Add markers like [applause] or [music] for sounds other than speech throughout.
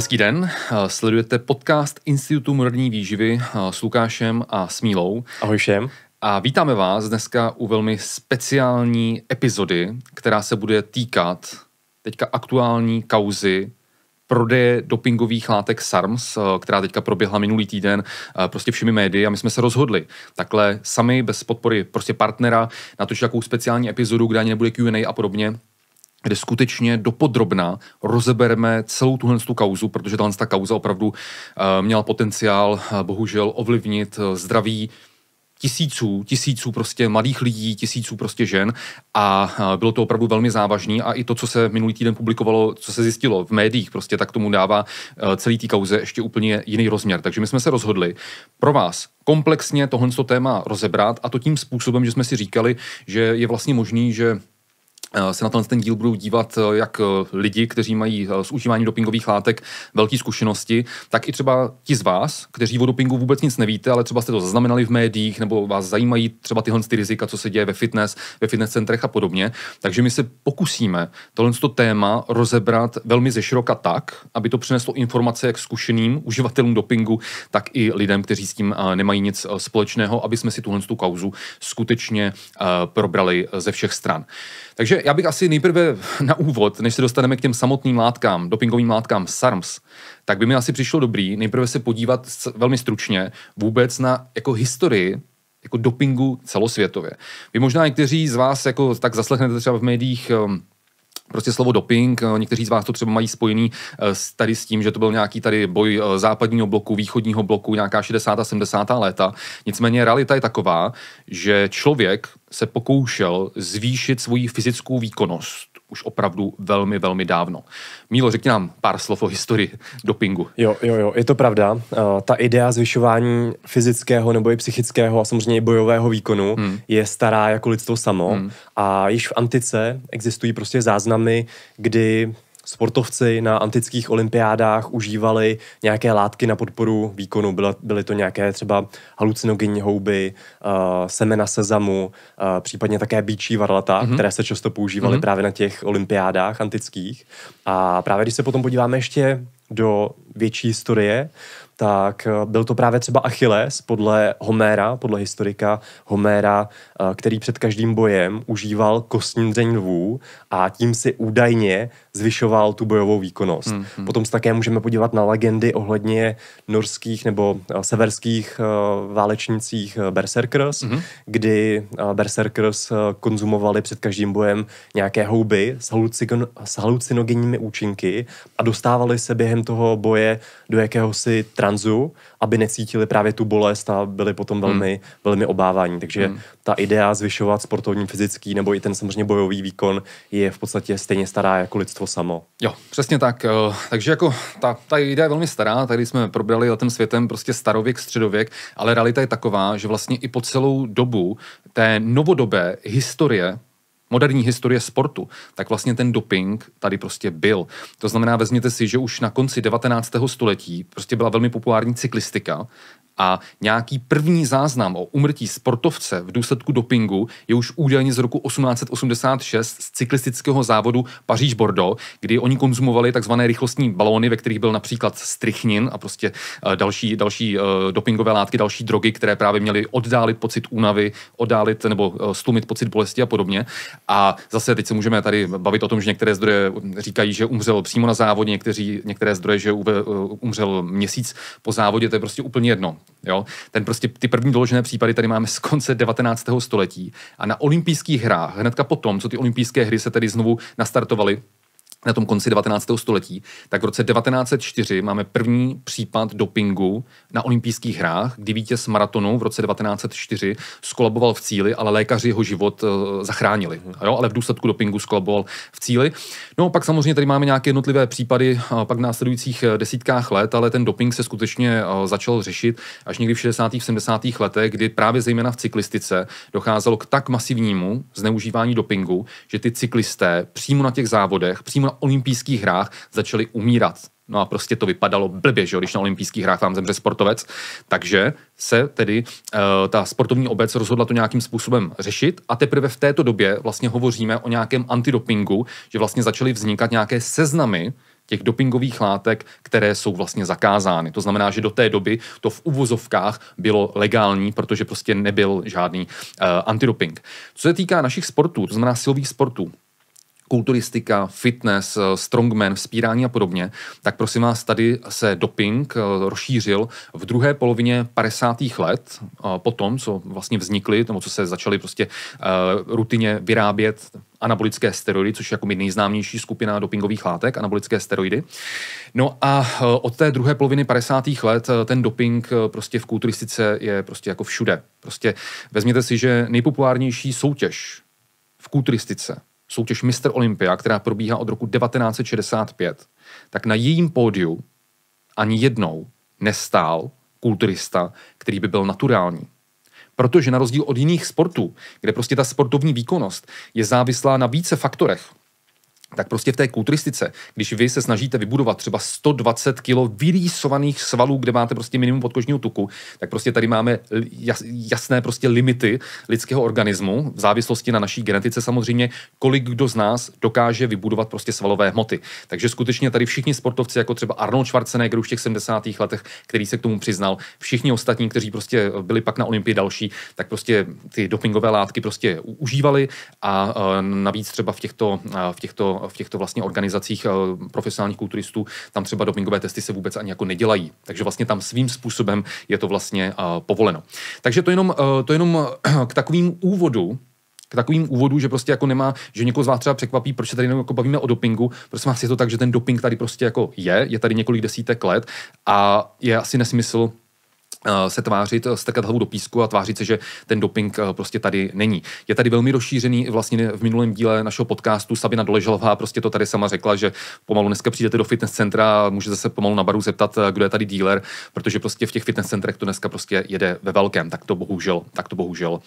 Hezký den, eh, sledujete podcast Institutu moderní výživy eh, s Lukášem a Smílou. Ahoj všem. A vítáme vás dneska u velmi speciální epizody, která se bude týkat teďka aktuální kauzy prodeje dopingových látek SARMS, eh, která teďka proběhla minulý týden prostě všemi médii a my jsme se rozhodli takhle sami bez podpory prostě partnera natočit takovou speciální epizodu, kde ani nebude Q&A a podobně, kde skutečně dopodrobná rozebereme celou tuhle tu kauzu, protože tahle ta kauza opravdu eh, měla potenciál eh, bohužel ovlivnit eh, zdraví tisíců, tisíců prostě mladých lidí, tisíců prostě žen a bylo to opravdu velmi závažný a i to, co se minulý týden publikovalo, co se zjistilo v médiích, prostě tak tomu dává celý té kauze ještě úplně jiný rozměr. Takže my jsme se rozhodli pro vás komplexně tohle téma rozebrat a to tím způsobem, že jsme si říkali, že je vlastně možný, že Eh, se na ten, ten díl budou dívat eh, jak eh, lidi, kteří mají s užíváním dopingových látek velké zkušenosti, tak i třeba ti z vás, kteří o dopingu vůbec nic nevíte, ale třeba jste to zaznamenali v médiích nebo vás zajímají třeba tyhle ty rizika, co se děje ve fitness, ve fitness centrech a podobně. Takže my se pokusíme tohle to téma rozebrat velmi ze široka tak, aby to přineslo informace jak zkušeným uživatelům dopingu, tak i lidem, kteří s tím nemají nic společného, aby jsme si tuhle tu kauzu skutečně probrali ze všech stran. Takže já bych asi nejprve [laughs] na úvod, než se dostaneme k těm samotným látkám, dopingovým látkám SARMS, tak by mi asi přišlo dobrý nejprve se podívat velmi stručně vůbec na jako historii jako dopingu celosvětově. Vy možná někteří z vás jako tak zaslechnete třeba v médiích ehm, prostě slovo doping. Eh, někteří z vás to třeba mají spojený eh, s, tady s tím, že to byl nějaký tady boj eh, západního bloku, východního bloku, nějaká 60. a 70. léta. Nicméně realita je taková, že člověk se pokoušel zvýšit svoji fyzickou výkonnost už opravdu velmi, velmi dávno. Mílo, řekni nám pár slov o historii dopingu. Jo, jo, jo, je to pravda. Eh, ta idea zvyšování fyzického nebo i psychického a samozřejmě i bojového výkonu hmm. je stará jako lidstvo samo. Hmm. A již v antice existují prostě záznamy, kdy sportovci na antických olympiádách užívali nějaké látky na podporu výkonu. Byla, byly to nějaké třeba halucinogenní houby, uh, semena sezamu, uh, případně také bíčí varlata, mm-hmm. které se často používaly mm-hmm. právě na těch olympiádách antických. A právě když se potom podíváme ještě do větší historie, tak eh, byl to právě třeba Achilles podle Homéra, podle historika Homéra, eh, který před každým bojem užíval kostní dřeň lvů a tím si údajně zvyšoval tu bojovou výkonnost. mm hmm. Potom se také můžeme podívat na legendy ohledně norských nebo eh, severských válečnících berserkers, hmm. hmm. kdy berserkers konzumovali před každým bojem nějaké houby s, halucin- s halucinogenními účinky a dostávali se během toho boje do jakéhosi trans tranzu, aby necítili právě tu bolest a byli potom velmi, hmm. velmi obávání. Takže hmm. ta idea zvyšovat sportovní, fyzický nebo i ten samozřejmě bojový výkon je v podstatě stejně stará jako lidstvo samo. Jo, přesně tak. Eh, takže jako ta, ta idea je velmi stará, tady jsme probrali letem světem prostě starověk, středověk, ale realita je taková, že vlastně i po celou dobu té novodobé historie moderní historie sportu, tak vlastně ten doping tady prostě byl. To znamená, vezměte si, že už na konci 19. století prostě byla velmi populární cyklistika, a nějaký první záznam o umrtí sportovce v důsledku dopingu je už údajně z roku 1886 z cyklistického závodu Paříž-Bordeaux, kdy oni konzumovali takzvané rychlostní balóny, ve kterých byl například strychnin a prostě eh, další, další eh, dopingové látky, další drogy, které právě měly oddálit pocit únavy, oddálit nebo eh, stlumit pocit bolesti a podobně. A zase teď se můžeme tady bavit o tom, že některé zdroje říkají, že umřel přímo na závodě, někteří, některé zdroje, že umřel měsíc po závodě, to je prostě úplně jedno. Jo? Ten prostě, ty první doložené případy tady máme z konce 19. století a na olympijských hrách, hnedka potom, co ty olympijské hry se tady znovu nastartovaly, na tom konci 19. století, tak v roce 1904 máme první případ dopingu na olympijských hrách, kdy vítěz maratonu v roce 1904 skolaboval v cíli, ale lékaři jeho život eh, zachránili. Mhm. Jo? Ale v důsledku dopingu skolaboval v cíli. No pak samozřejmě tady máme nějaké jednotlivé případy pak v následujících eh, desítkách let, ale ten doping se skutečně eh, začal řešit až někdy v 60. a 70. letech, kdy právě zejména v cyklistice docházelo k tak masivnímu zneužívání dopingu, že ty cyklisté přímo na těch závodech, přímo na olympijských hrách začali umírat. No a prostě to vypadalo blbě, že jo, když na olympijských hrách vám zemře sportovec. Takže se tedy uh, ta sportovní obec rozhodla to nějakým způsobem řešit a teprve v této době vlastně hovoříme o nějakém antidopingu, že vlastně začaly vznikat nějaké seznamy těch dopingových látek, které jsou vlastně zakázány. To znamená, že do té doby to v uvozovkách bylo legální, protože prostě nebyl žádný uh, antidoping. Co se týká našich sportů, to znamená silových sportů, kulturistika, fitness, eh, strongman, vzpírání a podobně, tak prosím vás, tady se doping eh, rozšířil v druhé polovině 50. let, eh, po tom, co vlastně vznikly, tomu, co se začaly prostě rutině vyrábět anabolické steroidy, což je jako nejznámější skupina dopingových látek, anabolické steroidy. No a od té druhé poloviny 50. let ten doping prostě v kulturistice je prostě jako všude. Prostě vezměte si, že nejpopulárnější soutěž v kulturistice soutěž Mr. Olympia, která probíhá od roku 1965, tak na jejím pódiu ani jednou nestál kulturista, který by byl naturální. Protože na rozdíl od jiných sportů, kde prostě ta sportovní výkonnost je závislá na více faktorech, tak prostě v té kulturistice, když vy se snažíte vybudovat třeba 120 kg vyrýsovaných svalů, kde máte prostě minimum podkožního tuku, tak prostě tady máme eh, jasné prostě limity lidského organismu v závislosti na naší genetice samozřejmě, kolik kdo z nás dokáže vybudovat prostě svalové hmoty. Takže skutečně tady všichni sportovci, jako třeba Arnold Schwarzenegger už v těch 70. letech, který se k tomu přiznal, všichni ostatní, kteří prostě byli pak na olympii další, tak prostě ty dopingové látky prostě užívali a eh, navíc třeba v těchto, eh, v těchto v těchto vlastně organizacích eh, profesionálních kulturistů, tam třeba dopingové testy se vůbec ani jako nedělají. Takže vlastně tam svým způsobem je to vlastně eh, povoleno. Takže to jenom, eh, to jenom k takovým úvodu k takovým úvodu, že prostě jako nemá, že někoho z vás třeba překvapí, proč se tady jako bavíme o dopingu. Prosím vás, je to tak, že ten doping tady prostě jako je, je tady několik desítek let a je asi nesmysl Eh, se tvářit, strkat hlavu do písku a tvářit se, že ten doping eh, prostě tady není. Je tady velmi rozšířený vlastně v minulém díle našeho podcastu Sabina Doleželová prostě to tady sama řekla, že pomalu dneska přijdete do fitness centra a můžete se pomalu na baru zeptat, eh, kdo je tady dealer, protože prostě v těch fitness centrech to dneska prostě jede ve velkém, tak to bohužel, tak to bohužel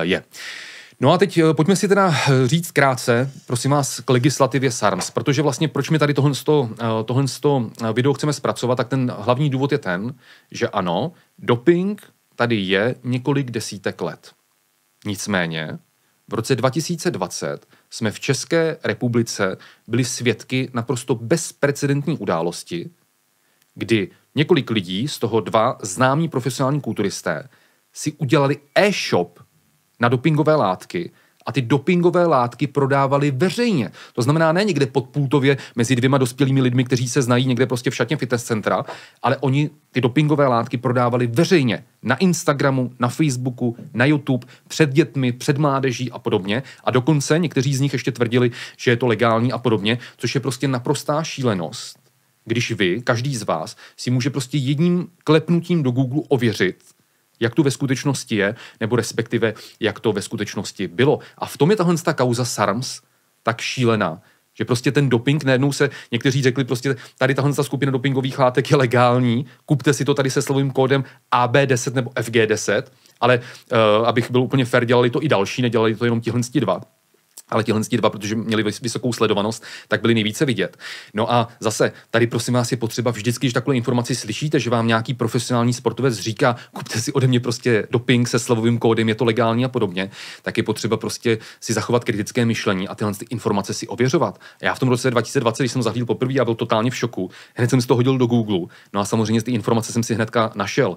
je. No a teď eh, pojďme si teda eh, říct krátce, prosím vás, k legislativě SARMS, protože vlastně proč my tady tohle, eh, tohle video chceme zpracovat, tak ten hlavní důvod je ten, že ano, doping tady je několik desítek let. Nicméně v roce 2020 jsme v České republice byli svědky naprosto bezprecedentní události, kdy několik lidí, z toho dva známí profesionální kulturisté, si udělali e-shop na dopingové látky, a ty dopingové látky prodávali veřejně. To znamená ne někde podpultově mezi dvěma dospělými lidmi, kteří se znají někde prostě v šatně fitness centra, ale oni ty dopingové látky prodávali veřejně na Instagramu, na Facebooku, na YouTube, před dětmi, před mládeží a podobně. A dokonce někteří z nich ještě tvrdili, že je to legální a podobně, což je prostě naprostá šílenost. Když vy, každý z vás, si může prostě jedním klepnutím do Google ověřit, jak to ve skutečnosti je, nebo respektive jak to ve skutečnosti bylo. A v tom je tahle ta kauza SARMS tak šílená, že prostě ten doping najednou se, někteří řekli prostě, tady tahle ta skupina dopingových látek je legální, kupte si to tady se slovým kódem AB10 nebo FG10, ale uh, abych byl úplně fair, dělali to i další, nedělali to jenom tihle dva ale tihle dva, protože měli vysokou sledovanost, tak byli nejvíce vidět. No a zase, tady prosím vás je potřeba vždycky, když takové informaci slyšíte, že vám nějaký profesionální sportovec říká, kupte si ode mě prostě doping se slovovým kódem, je to legální a podobně, tak je potřeba prostě si zachovat kritické myšlení a tyhle ty informace si ověřovat. Já v tom roce 2020, když jsem zahlídl poprvé, a byl totálně v šoku. Hned jsem si to hodil do Google. No a samozřejmě ty informace jsem si hnedka našel. Uh,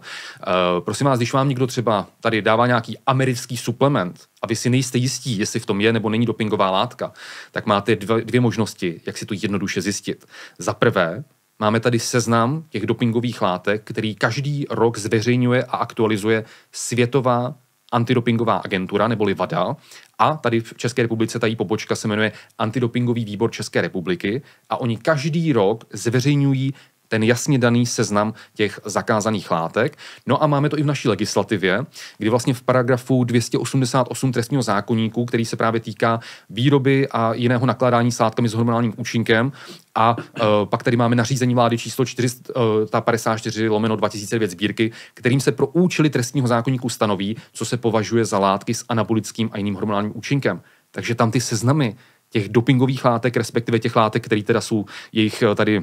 prosím vás, když vám někdo třeba tady dává nějaký americký suplement, a vy si nejste jistí, jestli v tom je nebo není dopingová látka, tak máte dvě, dvě možnosti, jak si to jednoduše zjistit. Za prvé, máme tady seznam těch dopingových látek, který každý rok zveřejňuje a aktualizuje Světová antidopingová agentura neboli VADA a tady v České republice ta její pobočka se jmenuje Antidopingový výbor České republiky a oni každý rok zveřejňují ten jasně daný seznam těch zakázaných látek. No a máme to i v naší legislativě, kdy vlastně v paragrafu 288 trestního zákoníku, který se právě týká výroby a jiného nakládání s látkami s hormonálním účinkem, a uh, pak tady máme nařízení vlády číslo 454 uh, lomeno 2009 sbírky, kterým se pro účely trestního zákonníku stanoví, co se považuje za látky s anabolickým a jiným hormonálním účinkem. Takže tam ty seznamy těch dopingových látek, respektive těch látek, které teda jsou jejich e, tady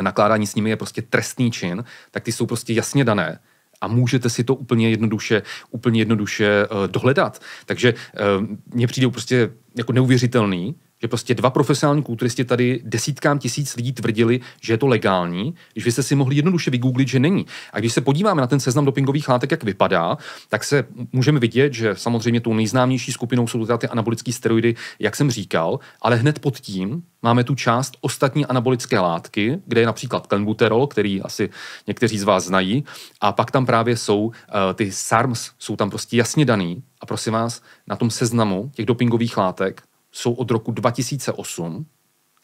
nakládání s nimi je prostě trestný čin, tak ty jsou prostě jasně dané a můžete si to úplně jednoduše, úplně jednoduše uh, dohledat. Takže uh, mně přijde prostě jako neuvěřitelný, že prostě dva profesionální kulturisti tady desítkám tisíc lidí tvrdili, že je to legální, když byste si mohli jednoduše vygooglit, že není. A když se podíváme na ten seznam dopingových látek, jak vypadá, tak se můžeme vidět, že samozřejmě tou nejznámější skupinou jsou ty anabolické steroidy, jak jsem říkal, ale hned pod tím máme tu část ostatní anabolické látky, kde je například klenbuterol, který asi někteří z vás znají, a pak tam právě jsou uh, ty SARMs, jsou tam prostě jasně daný. A prosím vás, na tom seznamu těch dopingových látek jsou od roku 2008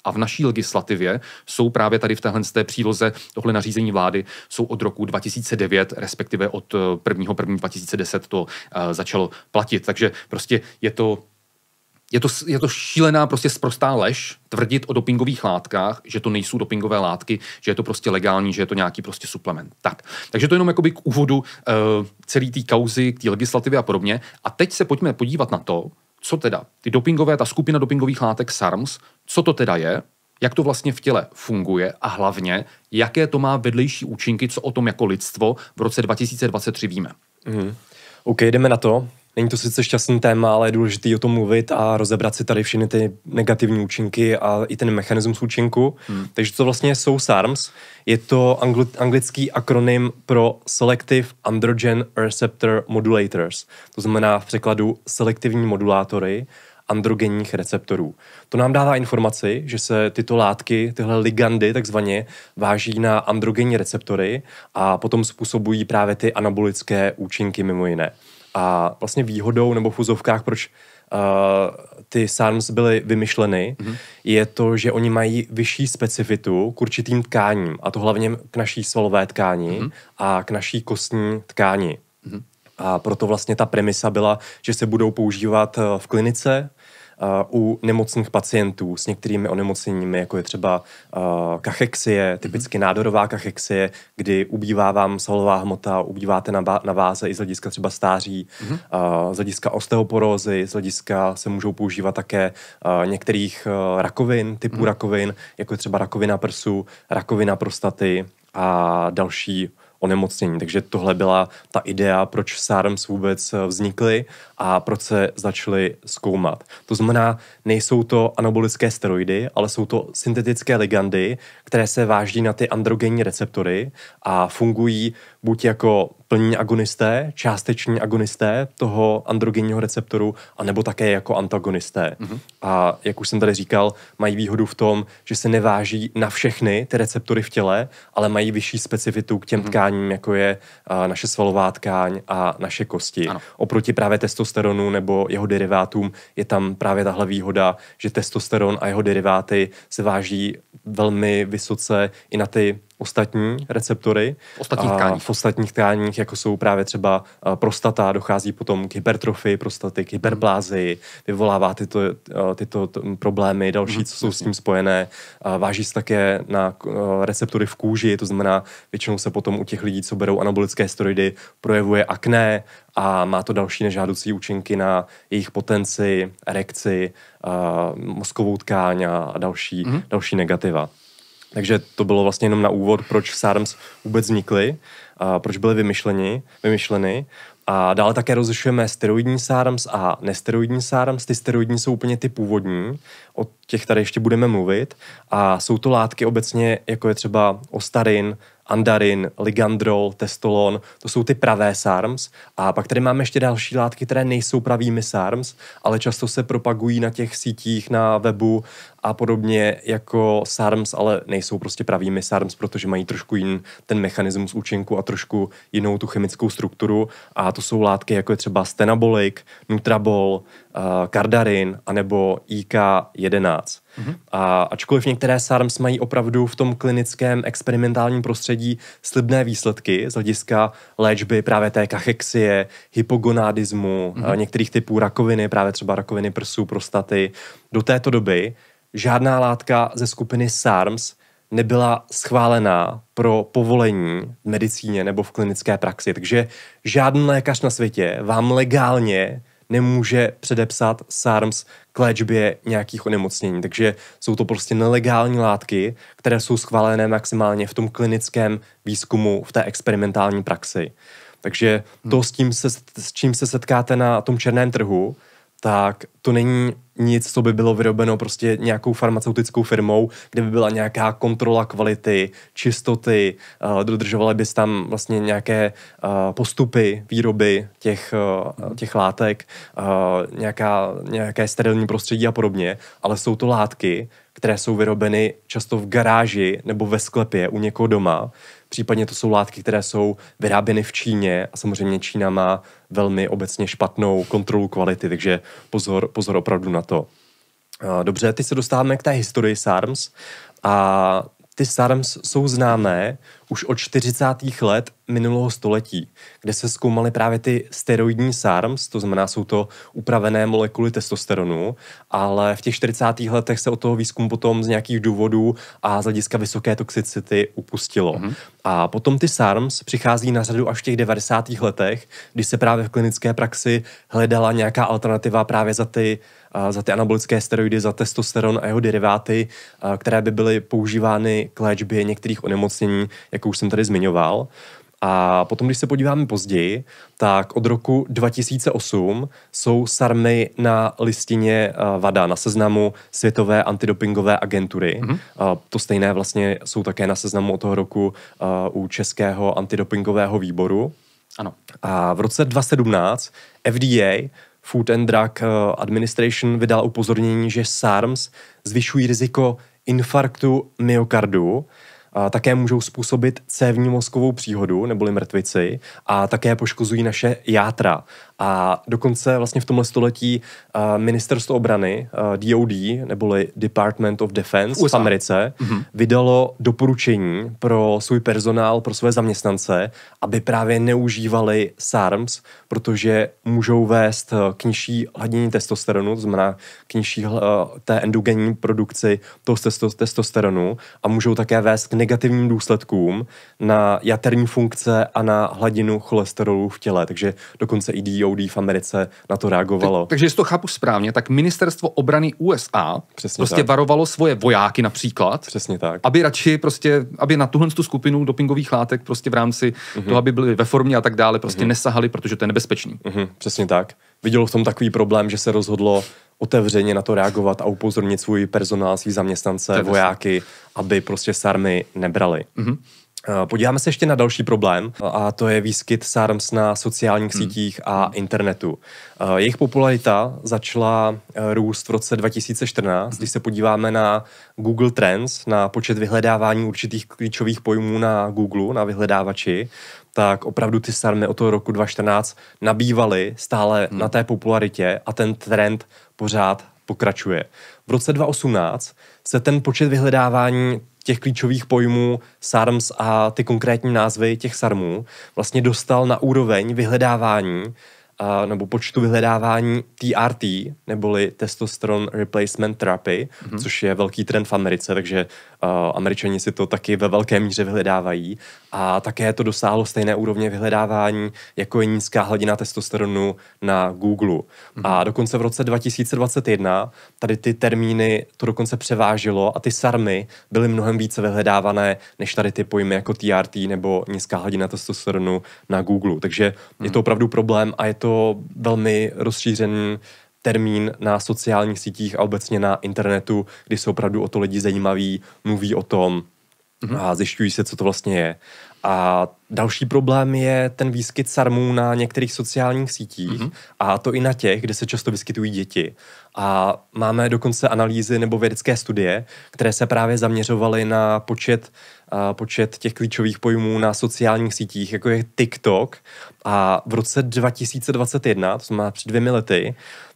a v naší legislativě jsou právě tady v téhle té příloze tohle nařízení vlády jsou od roku 2009, respektive od 1.1.2010 eh, 2010 to uh, začalo platit. Takže prostě je to je to, je to šílená prostě sprostá lež tvrdit o dopingových látkách, že to nejsou dopingové látky, že je to prostě legální, že je to nějaký prostě suplement. Tak. Takže to jenom jakoby k úvodu uh, eh, celé té kauzy, k té legislativě a podobně. A teď se pojďme podívat na to, co teda ty dopingové, ta skupina dopingových látek SARMS, co to teda je, jak to vlastně v těle funguje a hlavně, jaké to má vedlejší účinky, co o tom jako lidstvo v roce 2023 víme. Mm. OK, jdeme na to. Není to sice šťastný téma, ale je důležité o tom mluvit a rozebrat si tady všechny ty negativní účinky a i ten mechanismus účinku. Hmm. Takže to vlastně jsou SARMs. Je to anglický akronym pro Selective Androgen Receptor Modulators. To znamená v překladu selektivní modulátory androgenních receptorů. To nám dává informaci, že se tyto látky, tyhle ligandy takzvaně, váží na androgenní receptory a potom způsobují právě ty anabolické účinky mimo jiné. A vlastně výhodou nebo v úzovkách, proč uh, ty SARMs byly vymyšleny, mm-hmm. je to, že oni mají vyšší specifitu k určitým tkáním, a to hlavně k naší svalové tkání mm-hmm. a k naší kostní tkání. Mm-hmm. A proto vlastně ta premisa byla, že se budou používat uh, v klinice u nemocných pacientů s některými onemocněními, jako je třeba kachexie, typicky nádorová kachexie, kdy ubývá vám svalová hmota, ubýváte na, na váze i z hlediska třeba stáří, mm z hlediska osteoporózy, z hlediska se můžou používat také některých rakovin, typů mhm. rakovin, jako je třeba rakovina prsu, rakovina prostaty a další onemocnění. Takže tohle byla ta idea, proč SARMS vůbec eh, vznikly a proč se začaly zkoumat. To znamená, nejsou to anabolické steroidy, ale jsou to syntetické ligandy, které se váží na ty androgenní receptory a fungují buď jako plní agonisté, částeční agonisté toho androgenního receptoru, anebo také jako antagonisté. Mm-hmm. A jak už jsem tady říkal, mají výhodu v tom, že se neváží na všechny ty receptory v těle, ale mají vyšší specifitu k těm mm-hmm. tkáním, jako je a, naše svalová tkáň a naše kosti. Ano. Oproti právě testosteronu nebo jeho derivátům je tam právě tahle výhoda, že testosteron a jeho deriváty se váží velmi vysoce i na ty ostatní receptory. V ostatních tkáních. V ostatních tkáních, jako jsou právě třeba eh, prostata, dochází potom k hypertrofii prostaty, k hyperblázii, vyvolává tyto, eh, tyto problémy, další, mhm. co jsou s tím spojené. Váží se také na eh, receptory v kůži, to znamená, většinou se potom u těch lidí, co berou anabolické steroidy, projevuje akné a má to další nežádoucí účinky na jejich potenci, erekci, mozkovou tkáň a další, mm-hmm. další negativa. Takže to bylo vlastně jenom na úvod, proč SARMS vůbec vznikly, a proč byly vymyšleny, vymyšleny. A dále také rozlišujeme steroidní SARMS a nesteroidní SARMS. Ty steroidní jsou úplně ty původní, o těch tady ještě budeme mluvit. A jsou to látky obecně, jako je třeba ostarin, andarin, ligandrol, testolon, to jsou ty pravé SARMS. A pak tady máme ještě další látky, které nejsou pravými SARMS, ale často se propagují na těch sítích, na webu a podobně jako SARMs, ale nejsou prostě pravými SARMs, protože mají trošku jiný ten mechanismus účinku a trošku jinou tu chemickou strukturu a to jsou látky, jako je třeba stenabolik, nutrabol, eh, kardarin anebo IK11. Mm-hmm. A ačkoliv některé SARMs mají opravdu v tom klinickém experimentálním prostředí slibné výsledky z hlediska léčby právě té kachexie, hypogonádismu, mm-hmm. některých typů rakoviny, právě třeba rakoviny prsů, prostaty, do této doby žádná látka ze skupiny SARMS nebyla schválená pro povolení v medicíně nebo v klinické praxi. Takže žádný lékař na světě vám legálně nemůže předepsat SARMS k léčbě nějakých onemocnění. Takže jsou to prostě nelegální látky, které jsou schválené maximálně v tom klinickém výzkumu, v té experimentální praxi. Takže to, s, tím se, s čím se setkáte na tom černém trhu, tak to není nic, co by bylo vyrobeno prostě nějakou farmaceutickou firmou, kde by byla nějaká kontrola kvality, čistoty, eh, dodržovaly bys tam vlastně nějaké eh, postupy výroby těch, eh, těch látek, nějaká, nějaké sterilní prostředí a podobně, ale jsou to látky, které jsou vyrobeny často v garáži nebo ve sklepě u někoho doma Případně to jsou látky, které jsou vyráběny v Číně a samozřejmě Čína má velmi obecně špatnou kontrolu kvality, takže pozor, pozor opravdu na to. Dobře, teď se dostáváme k té historii SARMS a ty SARMS jsou známé už od 40. let minulého století, kde se zkoumaly právě ty steroidní SARMS, to znamená, jsou to upravené molekuly testosteronu, ale v těch 40. letech se od toho výzkum potom z nějakých důvodů a z hlediska vysoké toxicity upustilo. Mm-hmm. A potom ty SARMS přichází na řadu až v těch 90. letech, kdy se právě v klinické praxi hledala nějaká alternativa právě za ty za ty anabolické steroidy, za testosteron a jeho deriváty, které by byly používány k léčbě některých onemocnění, jako už jsem tady zmiňoval. A potom, když se podíváme později, tak od roku 2008 jsou sarmy na listině VADA, na seznamu Světové antidopingové agentury. Mm-hmm. To stejné vlastně jsou také na seznamu od toho roku u Českého antidopingového výboru. Ano. A v roce 2017 FDA Food and Drug eh, Administration vydala upozornění, že SARMS zvyšují riziko infarktu myokardu, a také můžou způsobit cévní mozkovou příhodu neboli mrtvici a také poškozují naše játra. A dokonce vlastně v tomhle století eh, ministerstvo obrany, DOD, eh, neboli Department of Defense USA. v Americe, mm-hmm. vydalo doporučení pro svůj personál, pro své zaměstnance, aby právě neužívali SARMS, protože můžou vést eh, k nižší hladině testosteronu, to znamená k nižší té endogenní produkci toho testosteronu a můžou také vést k negativním důsledkům na jaterní funkce a na hladinu cholesterolu v těle. Takže dokonce i DOD DOD v Americe na to reagovalo. Tak, takže jestli to chápu správně, tak ministerstvo obrany USA Přesně prostě tak. varovalo svoje vojáky například, Přesně tak. aby radši prostě, aby na tuhle tu skupinu dopingových látek prostě v rámci uh-huh. toho, aby byli ve formě a tak dále, prostě uh-huh. nesahali, protože to je nebezpečný. Uh-huh. Přesně tak. Vidělo v tom takový problém, že se rozhodlo otevřeně na to reagovat a upozornit svůj personál, svý zaměstnance, vojáky, aby prostě sarmy nebrali. Uh-huh. Eh, podíváme se ještě na další problém, eh, a to je výskyt SARMS na sociálních hmm. sítích a internetu. Eh, jejich popularita začala růst v roce 2014, hmm. když se podíváme na Google Trends, na počet vyhledávání určitých klíčových pojmů na Google, na vyhledávači, tak opravdu ty sarmy od toho roku 2014 nabývaly stále hmm. na té popularitě a ten trend pořád pokračuje. V roce 2018 se ten počet vyhledávání těch klíčových pojmů SARMS a ty konkrétní názvy těch SARMů vlastně dostal na úroveň vyhledávání, uh, nebo počtu vyhledávání TRT, neboli testosteron replacement therapy, mm-hmm. což je velký trend v Americe, takže uh, američani si to taky ve velké míře vyhledávají. A také to dosáhlo stejné úrovně vyhledávání, jako je nízká hladina testosteronu na Google. Mm-hmm. A mhm. dokonce v roce 2021 tady ty termíny to dokonce převážilo a ty sarmy byly mnohem více vyhledávané, než tady ty pojmy jako TRT nebo nízká hladina testosteronu na Google. Takže mm-hmm. je to mhm. opravdu problém a je to to velmi rozšířený termín na sociálních sítích a obecně na internetu, kdy jsou opravdu o to lidi zajímaví, mluví o tom mhm. a zjišťují se, co to vlastně je. A další problém je ten výskyt sarmů na některých sociálních sítích mm-hmm. a to i na těch, kde se často vyskytují děti. A máme dokonce analýzy nebo vědecké studie, které se právě zaměřovaly na počet počet těch klíčových pojmů na sociálních sítích, jako je TikTok. A v roce 2021, to znamená před dvěmi lety,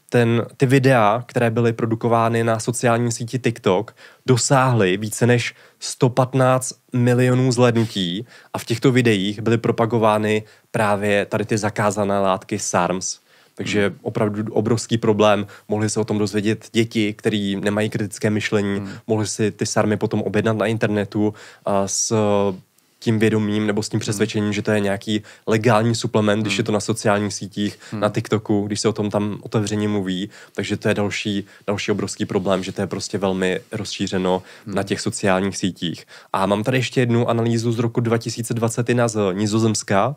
ten, ty videa, které byly produkovány na sociální síti TikTok, dosáhly více než 115 milionů zhlednutí a v těchto videích byly propagovány právě tady ty zakázané látky SARMS. Takže hmm. opravdu obrovský problém. Mohli se o tom dozvědět děti, které nemají kritické myšlení, hmm. mohli si ty sarmy potom objednat na internetu a s eh, tím vědomím nebo s tím hmm. přesvědčením, hmm. že to je nějaký legální suplement, hmm. když je to na sociálních sítích, hmm. na TikToku, když se o tom tam otevřeně mluví. Takže to je další, další obrovský problém, že to je prostě velmi rozšířeno hmm. na těch sociálních sítích. A mám tady ještě jednu analýzu z roku 2021 z Nizozemska,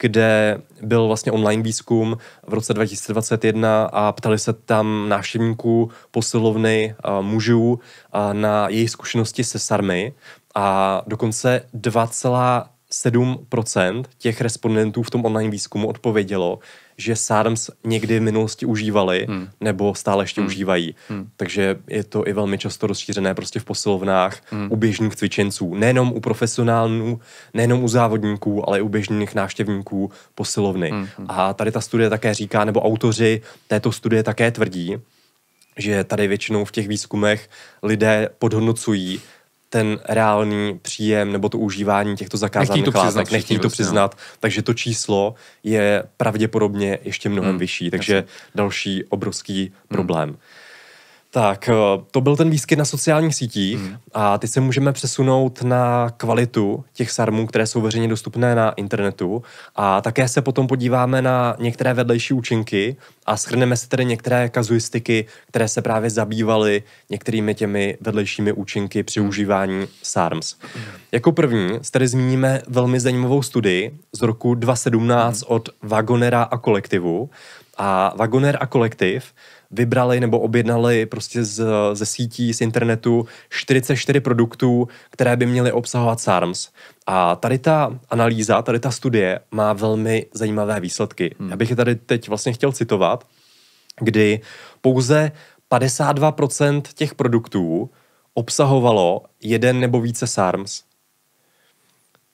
kde byl vlastně online výzkum v roce 2021 a ptali se tam návštěvníků posilovny eh, mužů eh, na jejich zkušenosti se sarmy a dokonce 2,7% těch respondentů v tom online výzkumu odpovědělo, že Sarms někdy v minulosti užívali hmm. nebo stále ještě hmm. užívají. Hmm. Takže je to i velmi často rozšířené prostě v posilovnách hmm. u běžných cvičenců. Nejenom u profesionálů, nejenom u závodníků, ale i u běžných návštěvníků posilovny. Hmm. A tady ta studie také říká, nebo autoři této studie také tvrdí, že tady většinou v těch výzkumech lidé podhodnocují ten reálný příjem nebo to užívání těchto zakázaných to látek. Přiznat, nechtějí to vlastně, přiznat, no. takže to číslo je pravděpodobně ještě mnohem hmm, vyšší, takže jasný. další obrovský problém. Tak, eh, to byl ten výskyt na sociálních sítích hmm. a teď se můžeme přesunout na kvalitu těch sarmů, které jsou veřejně dostupné na internetu a také se potom podíváme na některé vedlejší účinky a schrneme si tedy některé kazuistiky, které se právě zabývaly některými těmi vedlejšími účinky při hmm. užívání SARMS. Hmm. Jako první tedy zmíníme velmi zajímavou studii z roku 2017 hmm. od Wagonera a kolektivu a Wagoner a kolektiv vybrali nebo objednali prostě z, ze sítí, z internetu 44 produktů, které by měly obsahovat SARMS. A tady ta analýza, tady ta studie má velmi zajímavé výsledky. Hmm. Já bych je tady teď vlastně chtěl citovat, kdy pouze 52% těch produktů obsahovalo jeden nebo více SARMS.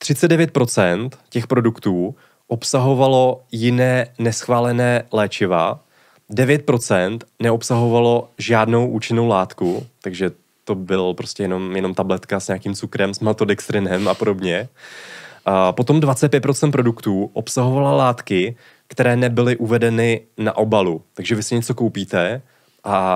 39% těch produktů obsahovalo jiné neschválené léčiva 9% neobsahovalo žádnou účinnou látku, takže to byl prostě jenom, jenom tabletka s nějakým cukrem, s matodextrinem a podobně. A potom 25% produktů obsahovala látky, které nebyly uvedeny na obalu. Takže vy si něco koupíte a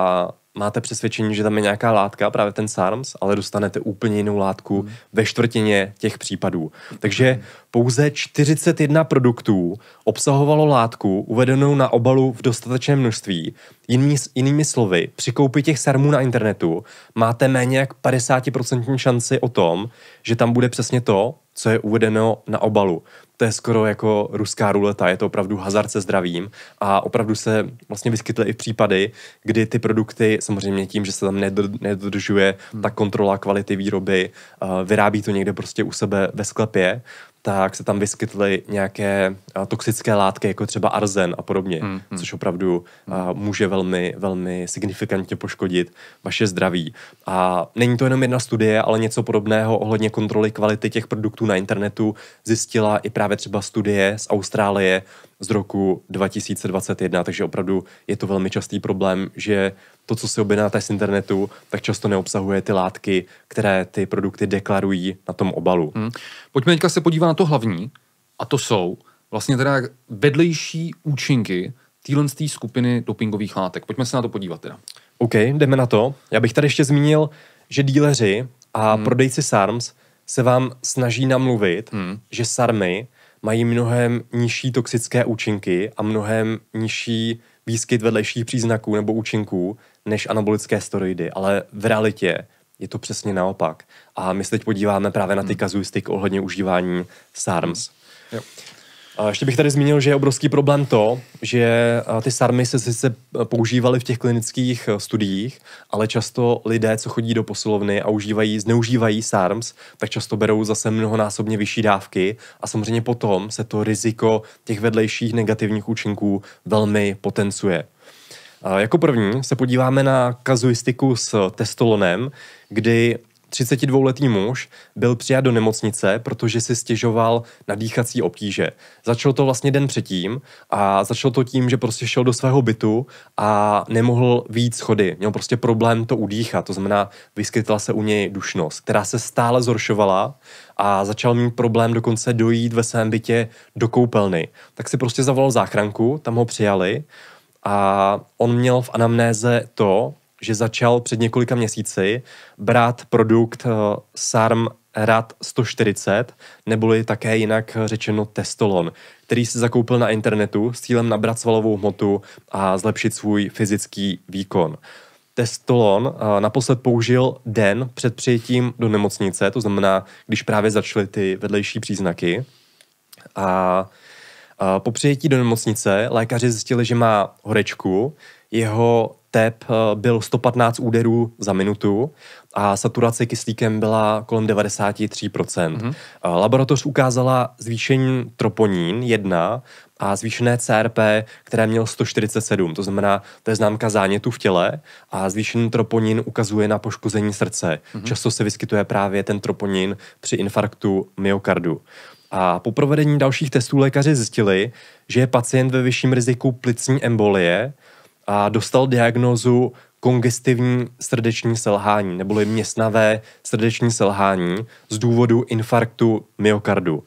máte přesvědčení, že tam je nějaká látka, právě ten SARMS, ale dostanete úplně jinou látku hmm. ve čtvrtině těch případů. Takže hmm. pouze 41 produktů obsahovalo látku uvedenou na obalu v dostatečném množství. Jinými, jinými slovy, při koupi těch SARMů na internetu máte méně jak 50% šanci o tom, že tam bude přesně to, co je uvedeno na obalu to je skoro jako ruská ruleta, je to opravdu hazard se zdravím a opravdu se vlastně vyskytly i případy, kdy ty produkty samozřejmě tím, že se tam nedodržuje ta kontrola kvality výroby, eh, vyrábí to někde prostě u sebe ve sklepě, tak se tam vyskytly nějaké toxické látky, jako třeba arzen a podobně, hmm, hmm. což opravdu uh, může velmi, velmi signifikantně poškodit vaše zdraví. A není to jenom jedna studie, ale něco podobného ohledně kontroly kvality těch produktů na internetu zjistila i právě třeba studie z Austrálie, z roku 2021, takže opravdu je to velmi častý problém, že to, co si objednáte z internetu, tak často neobsahuje ty látky, které ty produkty deklarují na tom obalu. Hmm. Pojďme teďka se podívat na to hlavní, a to jsou vlastně teda vedlejší účinky téhle skupiny dopingových látek. Pojďme se na to podívat teda. OK, jdeme na to. Já bych tady ještě zmínil, že díleři a hmm. prodejci SARMS se vám snaží namluvit, hmm. že SARMy mají mnohem nižší toxické účinky a mnohem nižší výskyt vedlejších příznaků nebo účinků než anabolické steroidy, ale v realitě je to přesně naopak. A my se teď podíváme právě na ty hmm. kazuistiky ohledně užívání SARMS. Hmm. Jo. A ještě bych tady zmínil, že je obrovský problém to, že ty sarmy se sice e, používaly v těch klinických e, studiích, ale často lidé, co chodí do posilovny a užívají, zneužívají sarms, tak často berou zase mnohonásobně vyšší dávky a samozřejmě potom se to riziko těch vedlejších negativních účinků velmi potencuje. Jako první se podíváme na kazuistiku s testolonem, kdy 32-letý muž byl přijat do nemocnice, protože si stěžoval na dýchací obtíže. Začalo to vlastně den předtím a začalo to tím, že prostě šel do svého bytu a nemohl víc schody. Měl prostě problém to udýchat, to znamená, vyskytla se u něj dušnost, která se stále zhoršovala a začal mít problém dokonce dojít ve svém bytě do koupelny. Tak si prostě zavolal záchranku, tam ho přijali a on měl v anamnéze to, že začal před několika měsíci brát produkt eh, SARM RAD 140, neboli také jinak řečeno Testolon, který si zakoupil na internetu s cílem nabrat svalovou hmotu a zlepšit svůj fyzický výkon. Testolon eh, naposled použil den před přijetím do nemocnice, to znamená, když právě začaly ty vedlejší příznaky. A eh, po přijetí do nemocnice lékaři zjistili, že má horečku, jeho tep eh, byl 115 úderů za minutu a saturace kyslíkem byla kolem 93%. Mm-hmm. Eh, laboratoř ukázala zvýšení troponín 1 a zvýšené CRP, které měl 147, to znamená, to je známka zánětu v těle a zvýšený troponin ukazuje na poškození srdce. Mm-hmm. Často se vyskytuje právě ten troponin při infarktu myokardu. A po provedení dalších testů lékaři zjistili, že je pacient ve vyšším riziku plicní embolie, a dostal diagnózu kongestivní srdeční selhání, neboli městnavé srdeční selhání z důvodu infarktu myokardu.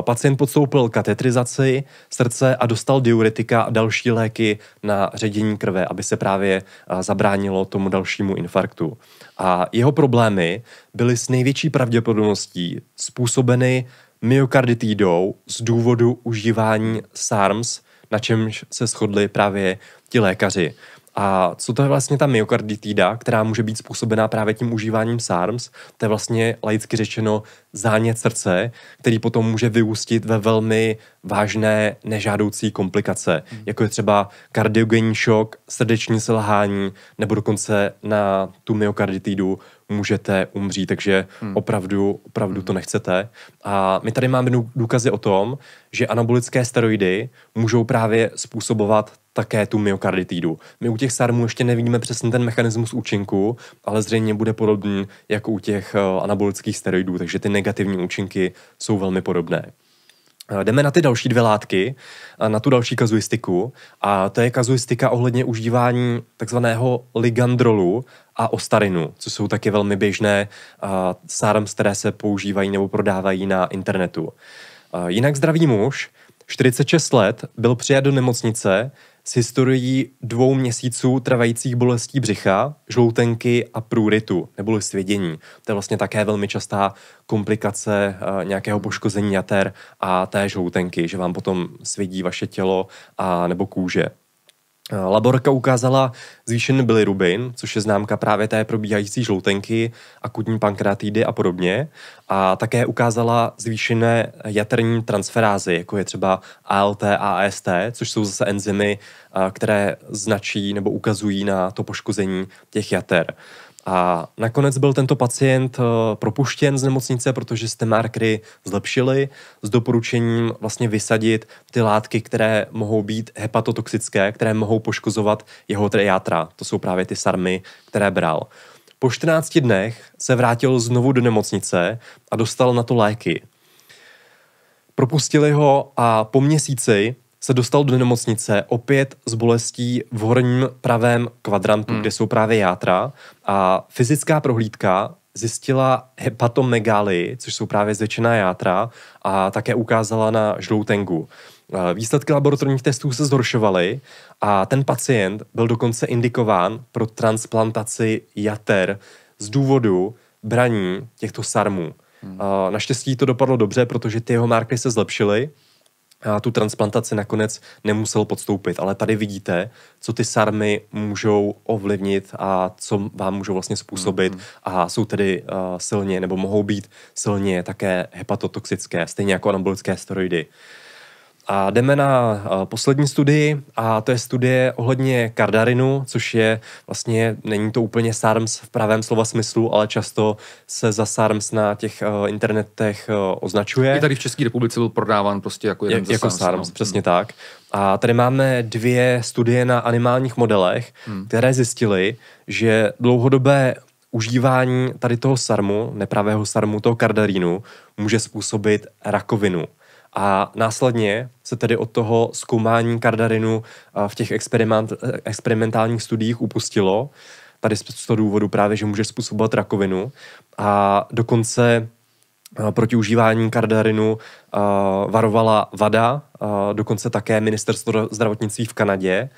Pacient podstoupil katetrizaci srdce a dostal diuretika a další léky na ředění krve, aby se právě zabránilo tomu dalšímu infarktu. A jeho problémy byly s největší pravděpodobností způsobeny myokarditidou z důvodu užívání SARMS, na čemž se shodli právě ti lékaři. A co to je vlastně ta myokarditida, která může být způsobená právě tím užíváním SARMS? To je vlastně laicky řečeno zánět srdce, který potom může vyústit ve velmi vážné nežádoucí komplikace, hmm. jako je třeba kardiogenní šok, srdeční selhání nebo dokonce na tu myokarditidu můžete umřít, takže hmm. opravdu, opravdu hmm. to nechcete. A my tady máme důkazy o tom, že anabolické steroidy můžou právě způsobovat také tu myokarditídu. My u těch sarmů ještě nevíme přesně ten mechanismus účinku, ale zřejmě bude podobný jako u těch eh, anabolických steroidů, takže ty negativní účinky jsou velmi podobné. Eh, jdeme na ty další dvě látky, eh, na tu další kazuistiku. A to je kazuistika ohledně užívání takzvaného ligandrolu a o starinu, co jsou taky velmi běžné sádem, které se používají nebo prodávají na internetu. Jinak zdravý muž, 46 let, byl přijat do nemocnice s historií dvou měsíců trvajících bolestí břicha, žloutenky a průrytu, neboli svědění. To je vlastně také velmi častá komplikace nějakého poškození jater a té žloutenky, že vám potom svědí vaše tělo a nebo kůže. Eh, laborka ukázala zvýšený bilirubin, což je známka právě té probíhající žloutenky, akutní pankreatidy a podobně. A také ukázala zvýšené jaterní transferázy, jako je třeba ALT a AST, což jsou zase enzymy, eh, které značí nebo ukazují na to poškození těch jater. A nakonec byl tento pacient eh, propuštěn z nemocnice, protože jste markry zlepšili s doporučením vlastně vysadit ty látky, které mohou být hepatotoxické, které mohou poškozovat jeho játra. To jsou právě ty sarmy, které bral. Po 14 dnech se vrátil znovu do nemocnice a dostal na to léky. Propustili ho a po měsíci se dostal do nemocnice opět s bolestí v horním pravém kvadrantu, hmm. kde jsou právě játra a fyzická prohlídka zjistila hepatomegaly, což jsou právě zvětšená játra a také ukázala na žloutenku. Eh, výsledky laboratorních testů se zhoršovaly a ten pacient byl dokonce indikován pro transplantaci jater z důvodu braní těchto sarmů. Hmm. Eh, naštěstí to dopadlo dobře, protože ty jeho marky se zlepšily a tu transplantaci nakonec nemusel podstoupit. Ale tady vidíte, co ty sarmy můžou ovlivnit a co vám můžou vlastně způsobit mm-hmm. a jsou tedy uh, silně nebo mohou být silně také hepatotoxické, stejně jako anabolické steroidy. A jdeme na poslední studii a to je studie ohledně kardarinu, což je vlastně, není to úplně SARMS v pravém slova smyslu, ale často se za SARMS na těch internetech označuje. I tady v České republice byl prodáván prostě jako jeden je, Jako SARMS, SARMS no. přesně mhm. tak. A tady máme dvě studie na animálních modelech, hmm. které zjistily, že dlouhodobé užívání tady toho sarmu, nepravého sarmu, toho kardarínu, může způsobit rakovinu. A následně se tedy od toho zkoumání kardarinu eh, v těch experiment, eh, experimentálních studiích upustilo. Tady z toho důvodu právě, že může způsobovat rakovinu. A dokonce eh, proti užívání kardarinu varovala VADA, dokonce také ministerstvo zdravotnictví v Kanadě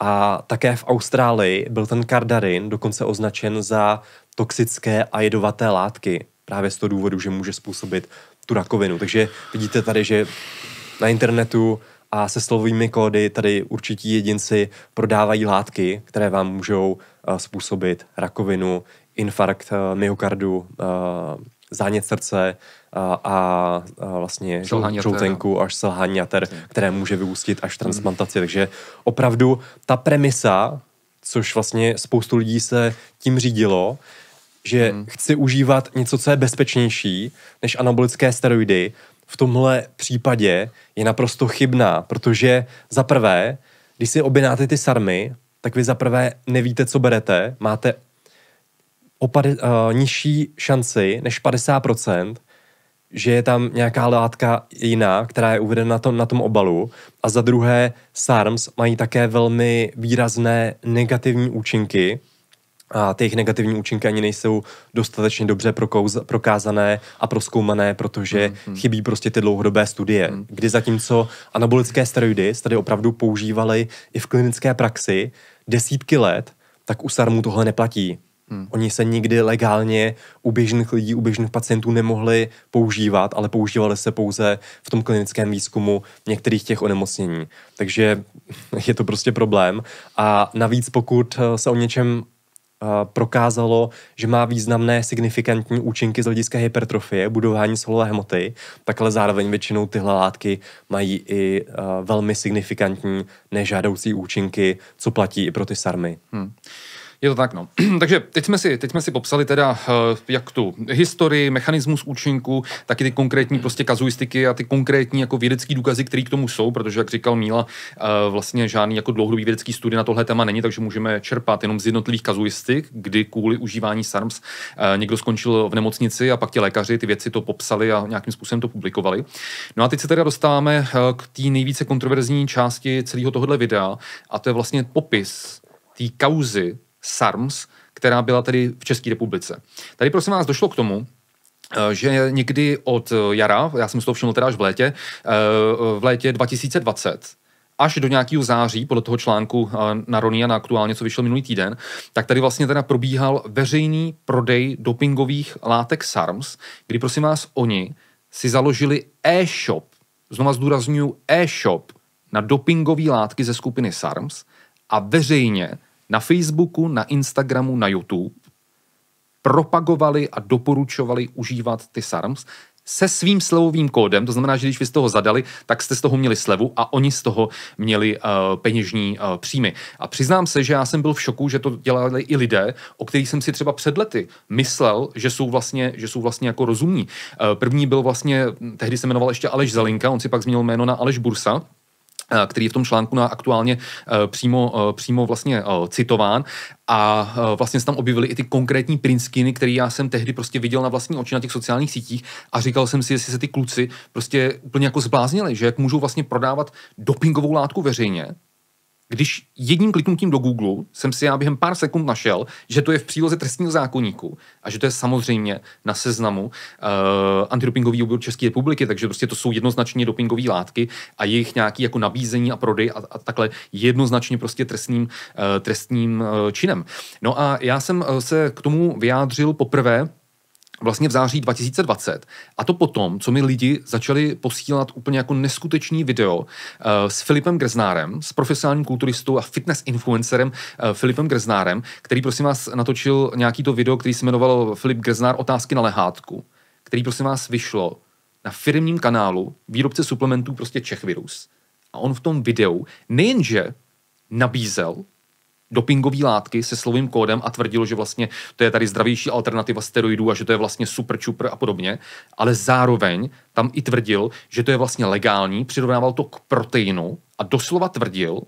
a také v Austrálii byl ten kardarin dokonce označen za toxické a jedovaté látky právě z toho důvodu, že může způsobit tu rakovinu. Takže vidíte tady, že na internetu a se slovými kódy tady určití jedinci prodávají látky, které vám můžou eh, způsobit rakovinu, infarkt eh, myokardu, eh, zánět srdce a vlastně žloutenku až selhání jater, které může vyústit až hmm. transplantaci. Hmm. Takže opravdu ta premisa, což vlastně spoustu lidí se tím řídilo, že hmm. chci užívat něco, co je bezpečnější než anabolické steroidy, v tomhle případě je naprosto chybná, protože za prvé, když si objednáte ty sarmy, tak vy za prvé nevíte, co berete, máte o uh, eh, nižší šanci než 50%, že je tam nějaká látka jiná, která je uvedena na tom, na tom obalu. A za druhé, SARMs mají také velmi výrazné negativní účinky, a ty jejich negativní účinky ani nejsou dostatečně dobře prokouz, prokázané a proskoumané, protože mm-hmm. chybí prostě ty dlouhodobé studie, mm. kdy zatímco anabolické steroidy se tady opravdu používaly i v klinické praxi desítky let, tak u SARMu tohle neplatí. Mm. Oni se nikdy legálně u běžných lidí, u běžných pacientů nemohli používat, ale používali se pouze v tom klinickém výzkumu některých těch onemocnění. Takže [laughs] je to prostě problém. A navíc, pokud eh, se o něčem prokázalo, že má významné signifikantní účinky z hlediska hypertrofie, budování solové hmoty, tak ale zároveň většinou tyhle látky mají i velmi signifikantní nežádoucí účinky, co platí i pro ty sarmy. Hmm. Je to tak, no. [clears throat] Takže teď jsme, si, teď jsme si popsali teda eh, jak tu historii, mechanismus účinku, taky ty konkrétní prostě kazuistiky a ty konkrétní jako vědecké důkazy, které k tomu jsou, protože, jak říkal Míla, eh, vlastně žádný jako dlouhodobý vědecký studie na tohle téma není, takže můžeme čerpat jenom z jednotlivých kazuistik, kdy kvůli užívání SARMS eh, někdo skončil v nemocnici a pak ti lékaři ty věci to popsali a nějakým způsobem to publikovali. No a teď se teda dostáváme k té nejvíce kontroverzní části celého tohohle videa a to je vlastně popis té kauzy, SARMS, která byla tedy v České republice. Tady prosím vás došlo k tomu, eh, že někdy od eh, jara, já jsem si to všiml teda až v létě, eh, v létě 2020, až do nějakého září, podle toho článku na Ronia na aktuálně, co vyšel minulý týden, tak tady vlastně teda probíhal veřejný prodej dopingových látek SARMS, kdy prosím vás oni si založili e-shop, znova zdůraznuju e-shop, na dopingové látky ze skupiny SARMS a veřejně na Facebooku, na Instagramu, na YouTube propagovali a doporučovali užívat ty SARMS se svým slevovým kódem, to znamená, že když vy z toho zadali, tak jste z toho měli slevu a oni z toho měli uh, peněžní uh, příjmy. A přiznám se, že já jsem byl v šoku, že to dělali i lidé, o kterých jsem si třeba před lety myslel, že jsou vlastně, že jsou vlastně jako rozumní. Uh, první byl vlastně, hm, tehdy se jmenoval ještě Aleš Zelinka, on si pak změnil jméno na Aleš Bursa, Eh, který je v tom článku na aktuálně eh, přímo, eh, přímo vlastně citován a vlastně se tam objevily i ty konkrétní prinskiny, které já jsem tehdy prostě viděl na vlastní oči na těch sociálních sítích a říkal jsem si, jestli se ty kluci prostě úplně jako zbláznili, že jak můžou vlastně prodávat dopingovou látku veřejně, když jedním kliknutím do Google jsem si já během pár sekund našel, že to je v příloze trestního zákoníku a že to je samozřejmě na seznamu uh, eh, antidopingový obor České republiky, takže prostě to jsou jednoznačně dopingové látky a jejich nějaký jako nabízení a prodej a, a takhle jednoznačně prostě trestním, uh, eh, trestním uh, eh, činem. No a já jsem se k tomu vyjádřil poprvé vlastně v září 2020. A to potom, co mi lidi začali posílat úplně jako neskutečný video uh, s Filipem Grznárem, s profesionálním kulturistou a fitness influencerem uh, Filipem Grznárem, který prosím vás natočil nějaký to video, který se jmenovalo Filip Grznár otázky na lehátku, který prosím vás vyšlo na firmním kanálu výrobce suplementů prostě Čech Virus. A on v tom videu nejenže nabízel dopingové látky se slovým kódem a tvrdilo, že vlastně to je tady zdravější alternativa steroidů a že to je vlastně super čupr a podobně, ale zároveň tam i tvrdil, že to je vlastně legální, přirovnával to k proteinu a doslova tvrdil,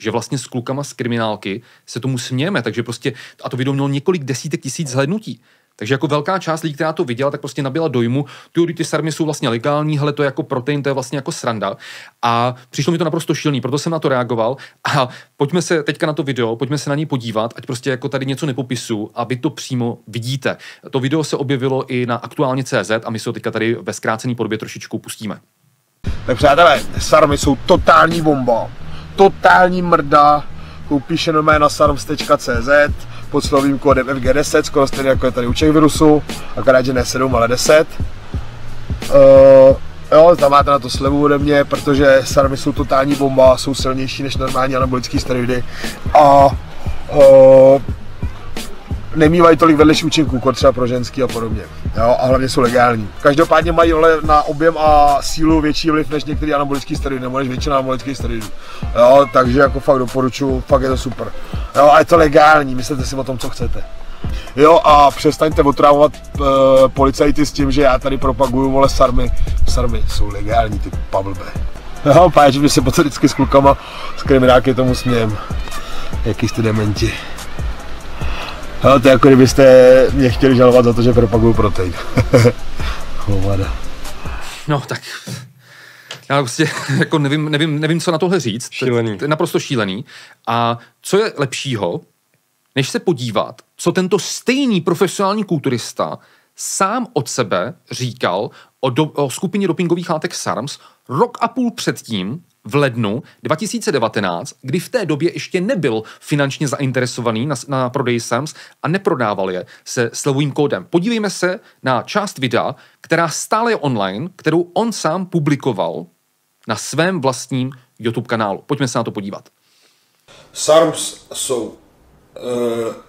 že vlastně s klukama z kriminálky se tomu smějeme, takže prostě, a to video mělo několik desítek tisíc zhlednutí. Takže jako velká část lidí, která to viděla, tak prostě nabila dojmu, ty, ty sarmy jsou vlastně legální, hele, to je jako protein, to je vlastně jako sranda. A přišlo mi to naprosto šilný, proto jsem na to reagoval. A pojďme se teďka na to video, pojďme se na něj podívat, ať prostě jako tady něco nepopisu a vy to přímo vidíte. To video se objevilo i na aktuálně CZ a my se ho teďka tady ve zkrácený podobě trošičku pustíme. Tak přátelé, sarmy jsou totální bomba, totální mrda, koupíš jenom na sarms.cz, pod slovým kódem FG10, skoro stejně jako je tady u Czech virusu, akorát, že ne 7, ale 10. Uh, eh, jo, tam máte na to slevu ode mě, protože sarmy jsou totální bomba, jsou silnější než normální anabolický steroidy a uh, nemývají tolik vedlejších účinků, jako třeba pro ženský a podobně. Jo, a hlavně jsou legální. Každopádně mají ale na objem a sílu větší vliv než některé anabolický steroidy, nebo než většina anabolických steroidů. Jo, takže jako fakt doporučuji, fakt je to super. Jo, a je to legální, myslete si o tom, co chcete. Jo, a přestaňte otrávovat e, eh, policajty s tím, že já tady propaguju, vole, sarmy. Sarmy jsou legální, ty pavlbe. [laughs] Jo, páč, mi se poco vždycky s klukama, s kriminálky tomu smějem. Jaký jste dementi. Jo, to je jako kdybyste mě chtěli žalovat za to, že propaguju protein. [laughs] Hovada. No tak já prostě [laughs] jako nevím, nevím, nevím, co na tohle říct. Šílený. To je naprosto šílený. A co je lepšího, než se podívat, co tento stejný profesionální kulturista sám od sebe říkal o, do, o skupině dopingových látek SARMS rok a půl předtím, v lednu 2019, kdy v té době ještě nebyl finančně zainteresovaný na, na prodej SAMS a neprodával je se slovým kódem. Podívejme se na část videa, která stále je online, kterou on sám publikoval na svém vlastním YouTube kanálu. Pojďme se na to podívat. SARMS jsou e,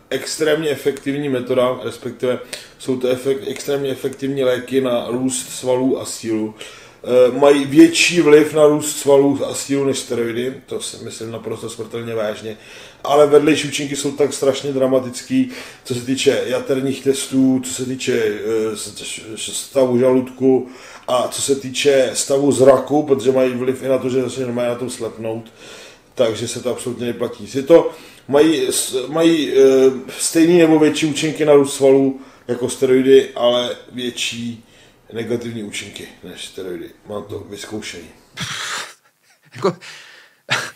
extrémně efektivní metoda, respektive jsou to efekt, extrémně efektivní léky na růst svalů a sílu. E, mají větší vliv na růst svalů a sílu než steroidy, to si myslím naprosto smrtelně vážně, ale vedlejší účinky jsou tak strašně dramatický, co se týče jaterních testů, co se týče e, stavu žaludku a co se týče stavu zraku, protože mají vliv i na to, že zase nemají na tom slepnout, takže se to absolutně neplatí. Si to mají, mají e, stejný nebo větší účinky na růst svalů jako steroidy, ale větší negativní účinky než steroidy. Mám to vyzkoušení. [laughs] jako,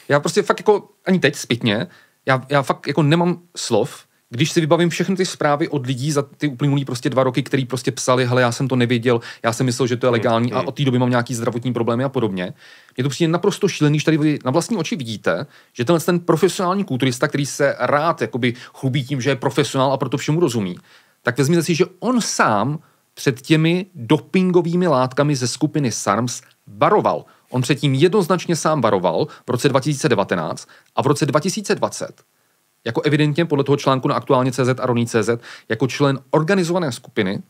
já prostě fakt jako ani teď zpětně, já, já fakt jako nemám slov, když si vybavím všechny ty zprávy od lidí za ty uplynulý prostě dva roky, který prostě psali, hele, já jsem to nevěděl, já jsem myslel, že to je mm, legální a mm. od té doby mám nějaký zdravotní problémy a podobně. Je to přijde naprosto šílený, když tady vy na vlastní oči vidíte, že tenhle ten profesionální kulturista, který se rád jakoby chlubí tím, že je profesionál a proto všemu rozumí, tak vezměte si, že on sám před těmi dopingovými látkami ze skupiny SARMS varoval. On předtím jednoznačně sám varoval v roce 2019 a v roce 2020 jako evidentně podle toho článku na aktuálně CZ a Roní CZ, jako člen organizované skupiny,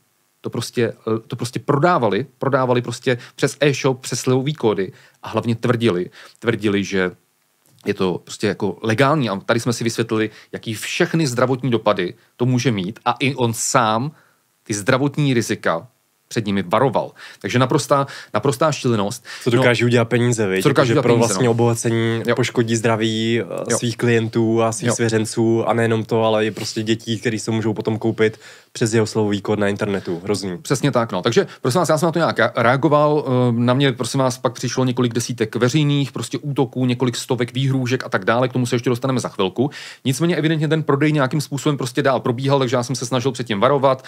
to prostě, to prostě prodávali, prodávali prostě přes e-shop, přes slevový kódy a hlavně tvrdili, tvrdili, že je to prostě jako legální a tady jsme si vysvětlili, jaký všechny zdravotní dopady to může mít a i on sám ty zdravotní rizika před nimi varoval. Takže naprostá, naprostá šílenost. Co dokáže no, udělat peníze, viď? Co dokáže pro peníze, vlastně no. obohacení jo. poškodí zdraví eh, jo. svých klientů a svých jo. svěřenců a nejenom to, ale i prostě dětí, které se můžou potom koupit přes jeho slovový kód na internetu. Hrozný. Přesně tak, no. Takže prosím vás, já jsem na to nějak reagoval. Eh, na mě, prosím vás, pak přišlo několik desítek veřejných prostě útoků, několik stovek výhrůžek a tak dále. K tomu se ještě dostaneme za chvilku. Nicméně evidentně ten prodej nějakým způsobem prostě dál probíhal, takže já jsem se snažil předtím varovat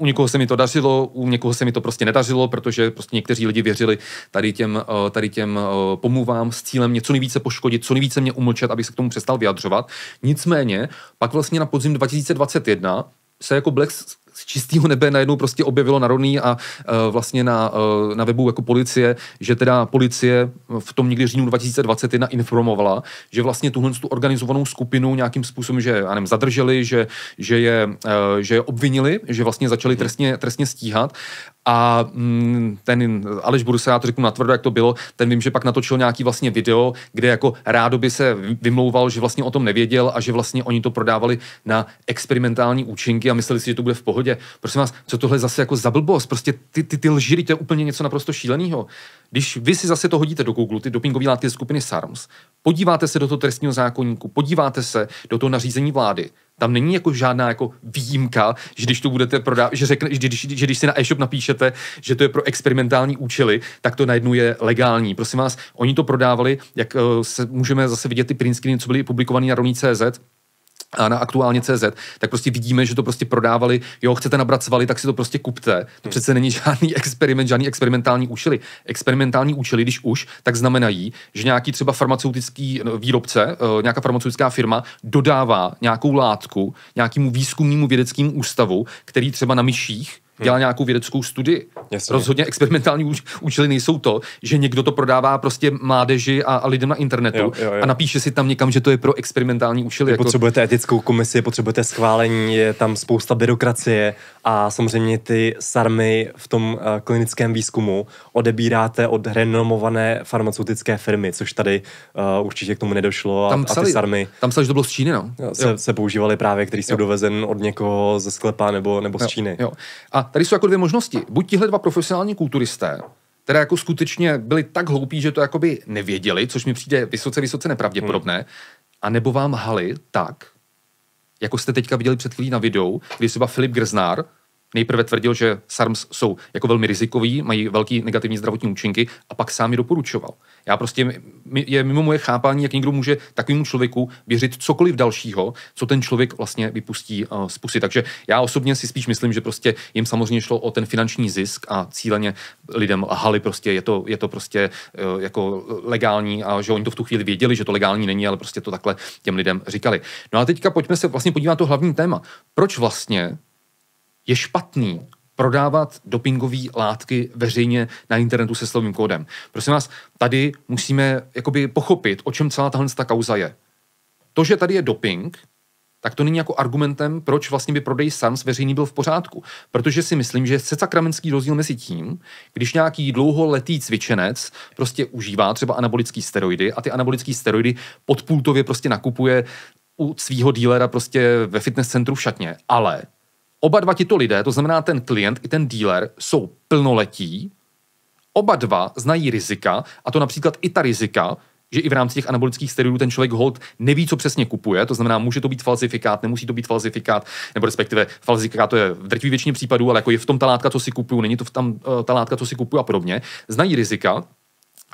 u někoho se mi to dařilo, u někoho se mi to prostě nedařilo, protože prostě někteří lidi věřili tady těm, eh, tady těm eh, pomluvám s cílem něco nejvíce poškodit, co nejvíce mě umlčet, abych se k tomu přestal vyjadřovat. Nicméně, pak vlastně na podzim 2021 se jako Black čistého nebe najednou prostě objevilo Roný a uh, vlastně na, uh, na webu jako policie, že teda policie v tom někdy říjnu 2021 informovala, že vlastně tuhle tu organizovanou skupinu nějakým způsobem, že já nevím, zadrželi, že, že, je, uh, že je obvinili, že vlastně začali mhm. trestně, trestně stíhat a mm, ten Aleš Bursa, já to řeknu natvrdo, jak to bylo, ten vím, že pak natočil nějaký vlastně video, kde jako rádoby se vymlouval, že vlastně o tom nevěděl a že vlastně oni to prodávali na experimentální účinky a mysleli si, že to bude v pohodě. Prosím vás, co tohle zase jako za blbost? Prostě ty, ty, ty lži, to je úplně něco naprosto šíleného. Když vy si zase to hodíte do Google, ty dopingové látky ze skupiny SARMS, podíváte se do toho trestního zákonníku, podíváte se do toho nařízení vlády, tam není jako žádná jako výjimka, že když to budete prodávat, že, řekne, že, když, že když si na e-shop napíšete, že to je pro experimentální účely, tak to najednou je legální. Prosím vás, oni to prodávali, jak eh, se můžeme zase vidět ty print screeny, co byly publikované na rovní.cz, a na aktuálně CZ, tak prostě vidíme, že to prostě prodávali, jo, chcete nabrat svaly, tak si to prostě kupte. To hmm. přece není žádný [laughs] experiment, žádný experimentální účely. Experimentální účely, když už, tak znamenají, že nějaký třeba farmaceutický no, výrobce, eh, nějaká farmaceutická firma dodává nějakou látku nějakému výzkumnému vědeckému ústavu, který třeba na myších dělá hmm. nějakou vědeckou studii. Jasně. Rozhodně experimentální úč- účely nejsou to, že někdo to prodává prostě mládeži a, a lidem na internetu jo, jo, jo. a napíše si tam někam, že to je pro experimentální účely. jako... Potřebujete etickou komisi, potřebujete schválení, je tam spousta byrokracie a samozřejmě ty sarmy v tom uh, klinickém výzkumu odebíráte od renomované farmaceutické firmy, což tady uh, určitě k tomu nedošlo. A, tam psali, a ty sarmy tam psali, že to bylo z Číny, no. se, se používaly právě, který jsou dovezen od někoho ze sklepa nebo, nebo z jo, Číny. Jo. A tady jsou jako dvě možnosti. Buď tihle dva profesionální kulturisté, které jako skutečně byli tak hloupí, že to jakoby nevěděli, což mi přijde vysoce, vysoce nepravděpodobné, hmm. a nebo vám hali tak, jako jste teďka viděli před chvílí na videu, kdy třeba Filip Grznár Nejprve tvrdil, že SARMS jsou jako velmi rizikový, mají velký negativní zdravotní účinky a pak sám je doporučoval. Já prostě je mimo moje chápání, jak někdo může takovému člověku věřit cokoliv dalšího, co ten člověk vlastně vypustí eh, z pusy. Takže já osobně si spíš myslím, že prostě jim samozřejmě šlo o ten finanční zisk a cíleně lidem lhali prostě, je to, je to prostě eh, jako legální a že oni to v tu chvíli věděli, že to legální není, ale prostě to takhle těm lidem říkali. No a teďka pojďme se vlastně podívat na to hlavní téma. Proč vlastně je špatný prodávat dopingové látky veřejně na internetu se slovním kódem. Prosím vás, tady musíme jakoby pochopit, o čem celá tahle ta kauza je. To, že tady je doping, tak to není jako argumentem, proč vlastně by prodej Sans veřejný byl v pořádku. Protože si myslím, že je sakramentský rozdíl mezi tím, když nějaký dlouholetý cvičenec prostě užívá třeba anabolický steroidy a ty anabolické steroidy podpultově prostě nakupuje u svého dílera prostě ve fitness centru v šatně. Ale Oba dva tito lidé, to znamená ten klient i ten dealer, jsou plnoletí, oba dva znají rizika, a to například i ta rizika, že i v rámci těch anabolických steroidů ten člověk hold neví, co přesně kupuje, to znamená, může to být falzifikát, nemusí to být falzifikát, nebo respektive falzifikát to je v drtivé většině případů, ale jako je v tom ta látka, co si kupuju, není to v tam eh, ta látka, co si kupuju a podobně. Znají rizika,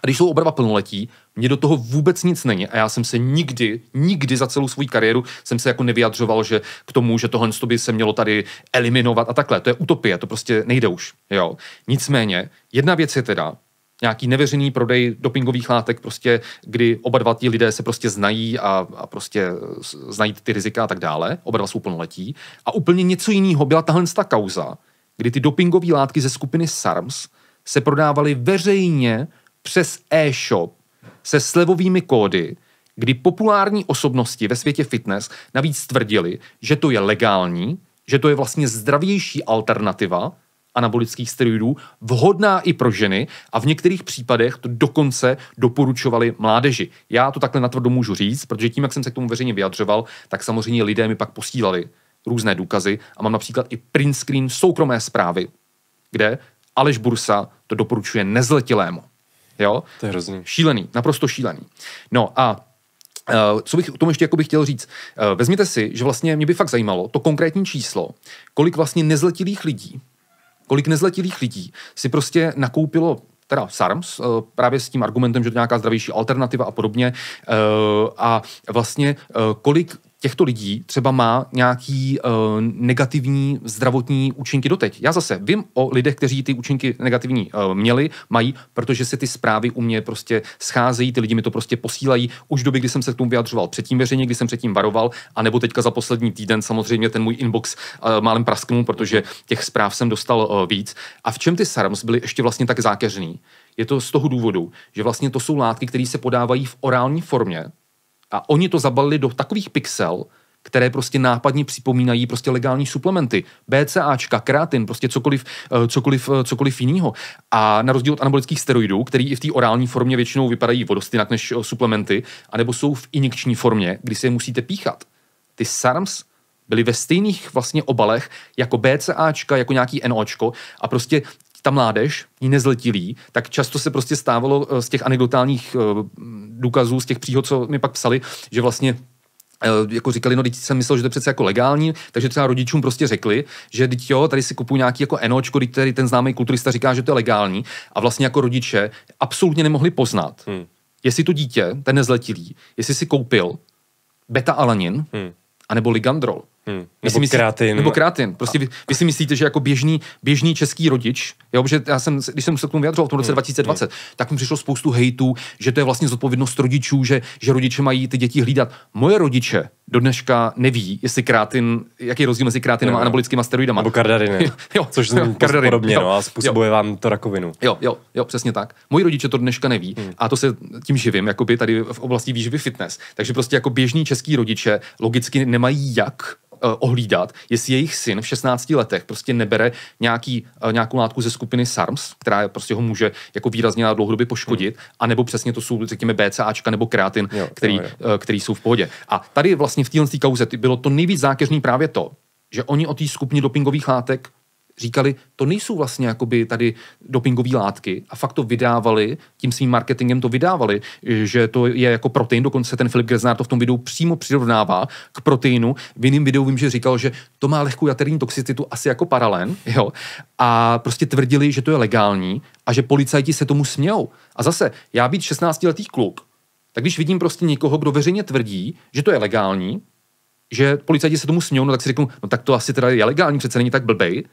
když jsou oba dva plnoletí, mě do toho vůbec nic není a já jsem se nikdy, nikdy za celou svou kariéru jsem se jako nevyjadřoval, že k tomu, že tohle by se mělo tady eliminovat a takhle. To je utopie, to prostě nejde už. Jo. Nicméně, jedna věc je teda, nějaký neveřejný prodej dopingových látek, prostě, kdy oba dva ti lidé se prostě znají a, a prostě znají ty rizika a tak dále, oba dva jsou plnoletí. A úplně něco jiného byla tahle ta kauza, kdy ty dopingové látky ze skupiny SARMS se prodávaly veřejně přes e-shop se slevovými kódy, kdy populární osobnosti ve světě fitness navíc tvrdili, že to je legální, že to je vlastně zdravější alternativa anabolických steroidů, vhodná i pro ženy a v některých případech to dokonce doporučovali mládeži. Já to takhle natvrdo můžu říct, protože tím, jak jsem se k tomu veřejně vyjadřoval, tak samozřejmě lidé mi pak posílali různé důkazy a mám například i print screen soukromé zprávy, kde Aleš Bursa to doporučuje nezletilému. Jo? To je hrozný. Šílený, naprosto šílený. No a Uh, co bych tomu ještě jako bych chtěl říct? Uh, vezměte si, že vlastně mě by fakt zajímalo to konkrétní číslo, kolik vlastně nezletilých lidí, kolik nezletilých lidí si prostě nakoupilo teda SARMS, uh, právě s tím argumentem, že to je nějaká zdravější alternativa a podobně. A vlastně kolik těchto lidí třeba má nějaký uh, negativní zdravotní účinky doteď. Já zase vím o lidech, kteří ty účinky negativní uh, měli, mají, protože se ty zprávy u mě prostě scházejí, ty lidi mi to prostě posílají už doby, kdy jsem se k tomu vyjadřoval předtím veřejně, kdy jsem předtím varoval, anebo teďka za poslední týden samozřejmě ten můj inbox uh, málem prasknul, protože těch zpráv jsem dostal uh, víc. A v čem ty SARMs byly ještě vlastně tak zákeřný? Je to z toho důvodu, že vlastně to jsou látky, které se podávají v orální formě, a oni to zabalili do takových pixel, které prostě nápadně připomínají prostě legální suplementy, BCAčka, kreatin, prostě cokoliv, eh, cokoliv, eh, cokoliv jiného. A na rozdíl od anabolických steroidů, který i v té orální formě většinou vypadají vodost jinak než eh, suplementy, anebo jsou v injekční formě, kdy si je musíte píchat. Ty SARMS byly ve stejných vlastně obalech jako BCAčka, jako nějaký NOčko a prostě ta mládež, i nezletilí, tak často se prostě stávalo eh, z těch anekdotálních eh, důkazů, z těch příhod, co mi pak psali, že vlastně eh, jako říkali, no teď jsem myslel, že to je přece jako legální, takže třeba rodičům prostě řekli, že teď jo, tady si kupuju nějaký jako enočko, teď tady ten známý kulturista říká, že to je legální a vlastně jako rodiče absolutně nemohli poznat, hmm. jestli to dítě, ten nezletilý, jestli si koupil beta-alanin hmm. anebo ligandrol. Hmm. Nebo, myslím, kreatin. nebo kreatin. Prostě vy, vy si myslíte, že jako běžný, běžný český rodič, jo, že já jsem, když jsem se k tomu vyjadřoval v tom roce hmm. 2020, hmm. tak mi přišlo spoustu hejtů, že to je vlastně zodpovědnost rodičů, že, že rodiče mají ty děti hlídat. Moje rodiče do dneška neví, jestli kreatin, jaký je rozdíl mezi kreatinem no, a anabolickými steroidama. Nebo kardariny, [laughs] jo, což jo, kardarin, podobně jo, no, a způsobuje jo, vám to rakovinu. Jo, jo, jo, přesně tak. Moji rodiče to dneška neví hmm. a to se tím živím, jakoby tady v oblasti výživy fitness. Takže prostě jako běžní český rodiče logicky nemají jak Eh, ohlídat, jestli jejich syn v 16 letech prostě nebere nějaký, eh, nějakou látku ze skupiny SARMS, která prostě ho může jako výrazně na dlouhodobě poškodit, hmm. anebo přesně to jsou, řekněme, BCAčka nebo kreatin, jo, který, jo, jo. Eh, který jsou v pohodě. A tady vlastně v téhle kauze bylo to nejvíc zákeřný právě to, že oni o té skupině dopingových látek říkali, to nejsou vlastně jakoby tady dopingové látky a fakt to vydávali, tím svým marketingem to vydávali, že to je jako protein, dokonce ten Filip Greznár to v tom videu přímo přirovnává k proteinu. V jiném videu vím, že říkal, že to má lehkou jaterní toxicitu asi jako paralen, jo, a prostě tvrdili, že to je legální a že policajti se tomu smějou. A zase, já být 16-letý kluk, tak když vidím prostě někoho, kdo veřejně tvrdí, že to je legální, že policajti se tomu smějou, no tak si řeknu, no tak to asi teda je legální, přece není tak blbej,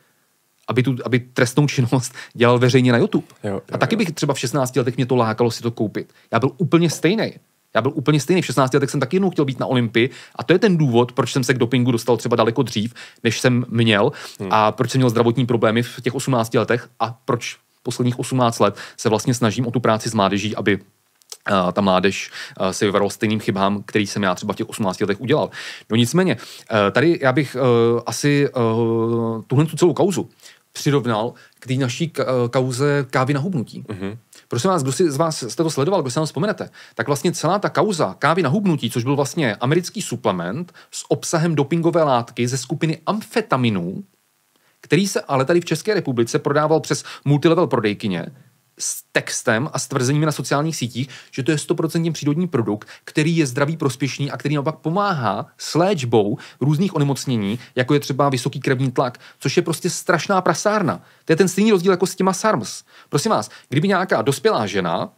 aby, tu, aby trestnou činnost dělal veřejně na YouTube. Jo, jo, a taky jo. bych třeba v 16 letech mě to lákalo si to koupit. Já byl úplně stejný. Já byl úplně stejný. V 16 letech jsem taky jednou chtěl být na Olympii a to je ten důvod, proč jsem se k dopingu dostal třeba daleko dřív, než jsem měl hmm. a proč jsem měl zdravotní problémy v těch 18 letech a proč posledních 18 let se vlastně snažím o tu práci s mládeží, aby eh, ta mládež eh, se vyvaroval stejným chybám, který jsem já třeba v těch 18 letech udělal. No nicméně, eh, tady já bych asi tuhle tu celou kauzu přirovnal k té naší eh, kauze kávy na hubnutí. Mm-hmm. Prosím vás, kdo si z vás jste to sledoval, kdo se nám vzpomenete, tak vlastně celá ta kauza kávy na hubnutí, což byl vlastně americký suplement s obsahem dopingové látky ze skupiny amfetaminů, který se ale tady v České republice prodával přes multilevel prodejkyně, s textem a stvrzením na sociálních sítích, že to je 100% přírodní produkt, který je zdravý prospěšný a který naopak pomáhá s léčbou různých onemocnění, jako je třeba vysoký krevní tlak, což je prostě strašná prasárna. To je ten stejný rozdíl jako s těma SARMS. Prosím vás, kdyby nějaká dospělá žena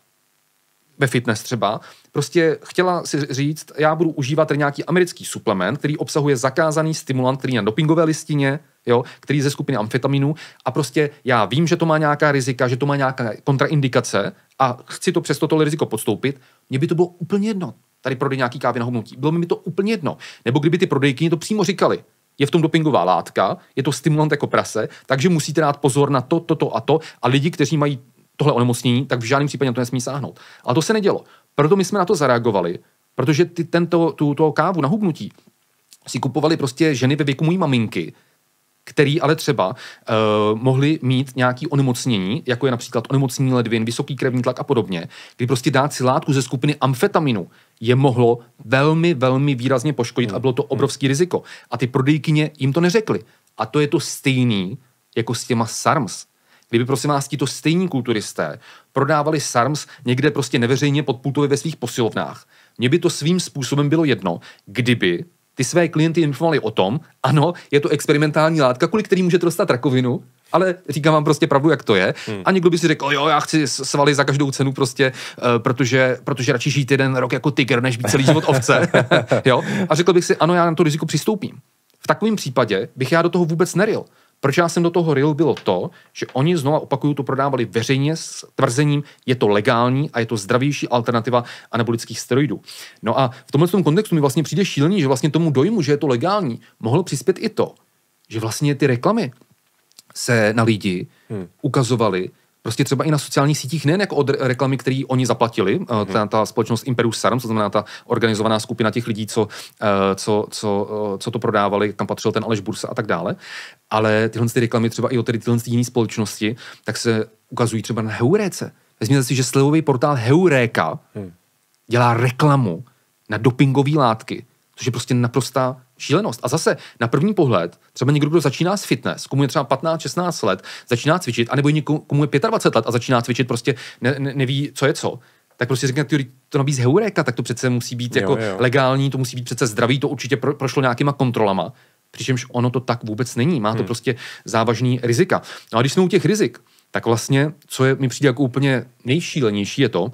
ve fitness třeba, prostě chtěla si říct, já budu užívat nějaký americký suplement, který obsahuje zakázaný stimulant, který je na dopingové listině, jo, který je ze skupiny amfetaminů a prostě já vím, že to má nějaká rizika, že to má nějaká kontraindikace a chci to přesto tohle riziko podstoupit, mně by to bylo úplně jedno. Tady prodej nějaký kávy na hubnutí. Bylo by mi to úplně jedno. Nebo kdyby ty prodejkyně to přímo říkali, je v tom dopingová látka, je to stimulant jako prase, takže musíte dát pozor na to, toto to a to. A lidi, kteří mají tohle onemocnění, tak v žádném případě na to nesmí sáhnout. A to se nedělo. Proto my jsme na to zareagovali, protože ty, tento, tu tuto kávu na hubnutí si kupovali prostě ženy ve věku mojí maminky, který ale třeba uh, mohli mít nějaké onemocnění, jako je například onemocnění ledvin, vysoký krevní tlak a podobně, kdy prostě dát si látku ze skupiny amfetaminu je mohlo velmi, velmi výrazně poškodit a bylo to obrovský riziko. A ty prodejkyně jim to neřekly. A to je to stejný jako s těma SARMS. Kdyby prosím vás tito stejní kulturisté prodávali SARMS někde prostě neveřejně pod pultově ve svých posilovnách, mně by to svým způsobem bylo jedno, kdyby ty své klienty informovali o tom, ano, je to experimentální látka, kvůli který můžete dostat rakovinu, ale říkám vám prostě pravdu, jak to je. Hmm. A někdo by si řekl, jo, já chci svaly za každou cenu prostě, uh, protože, protože radši žít jeden rok jako tiger, než být celý život ovce. [laughs] jo? A řekl bych si, ano, já na to riziko přistoupím. V takovém případě bych já do toho vůbec neril, proč já jsem do toho ril, bylo to, že oni znova opakují to prodávali veřejně s tvrzením, je to legální a je to zdravější alternativa anabolických steroidů. No a v tomhle tom kontextu mi vlastně přijde šílený, že vlastně tomu dojmu, že je to legální, mohlo přispět i to, že vlastně ty reklamy se na lidi hmm. ukazovaly prostě třeba i na sociálních sítích, nejen jako od reklamy, které oni zaplatili, mm-hmm. ta, ta společnost Imperus Sarm, to znamená ta organizovaná skupina těch lidí, co, eh, co, co, eh, co to prodávali, kam patřil ten Aleš Bursa a tak dále, ale tyhle ty reklamy třeba i od tedy tyhle jiné společnosti, tak se ukazují třeba na Heuréce. Vezměte si, že slevový portál Heuréka hmm. dělá reklamu na dopingové látky, což je prostě naprostá šílenost. A zase na první pohled, třeba někdo, kdo začíná s fitness, komu je třeba 15-16 let, začíná cvičit, anebo někdo, komu je 25 let a začíná cvičit, prostě ne, ne, neví, co je co, tak prostě řekne, to nabízí heureka, tak to přece musí být jo, jako jo. legální, to musí být přece zdravý, to určitě pro, prošlo nějakýma kontrolama. Přičemž ono to tak vůbec není, má to hmm. prostě závažný rizika. No a když jsme u těch rizik, tak vlastně, co je, mi přijde jako úplně nejšílenější, je to,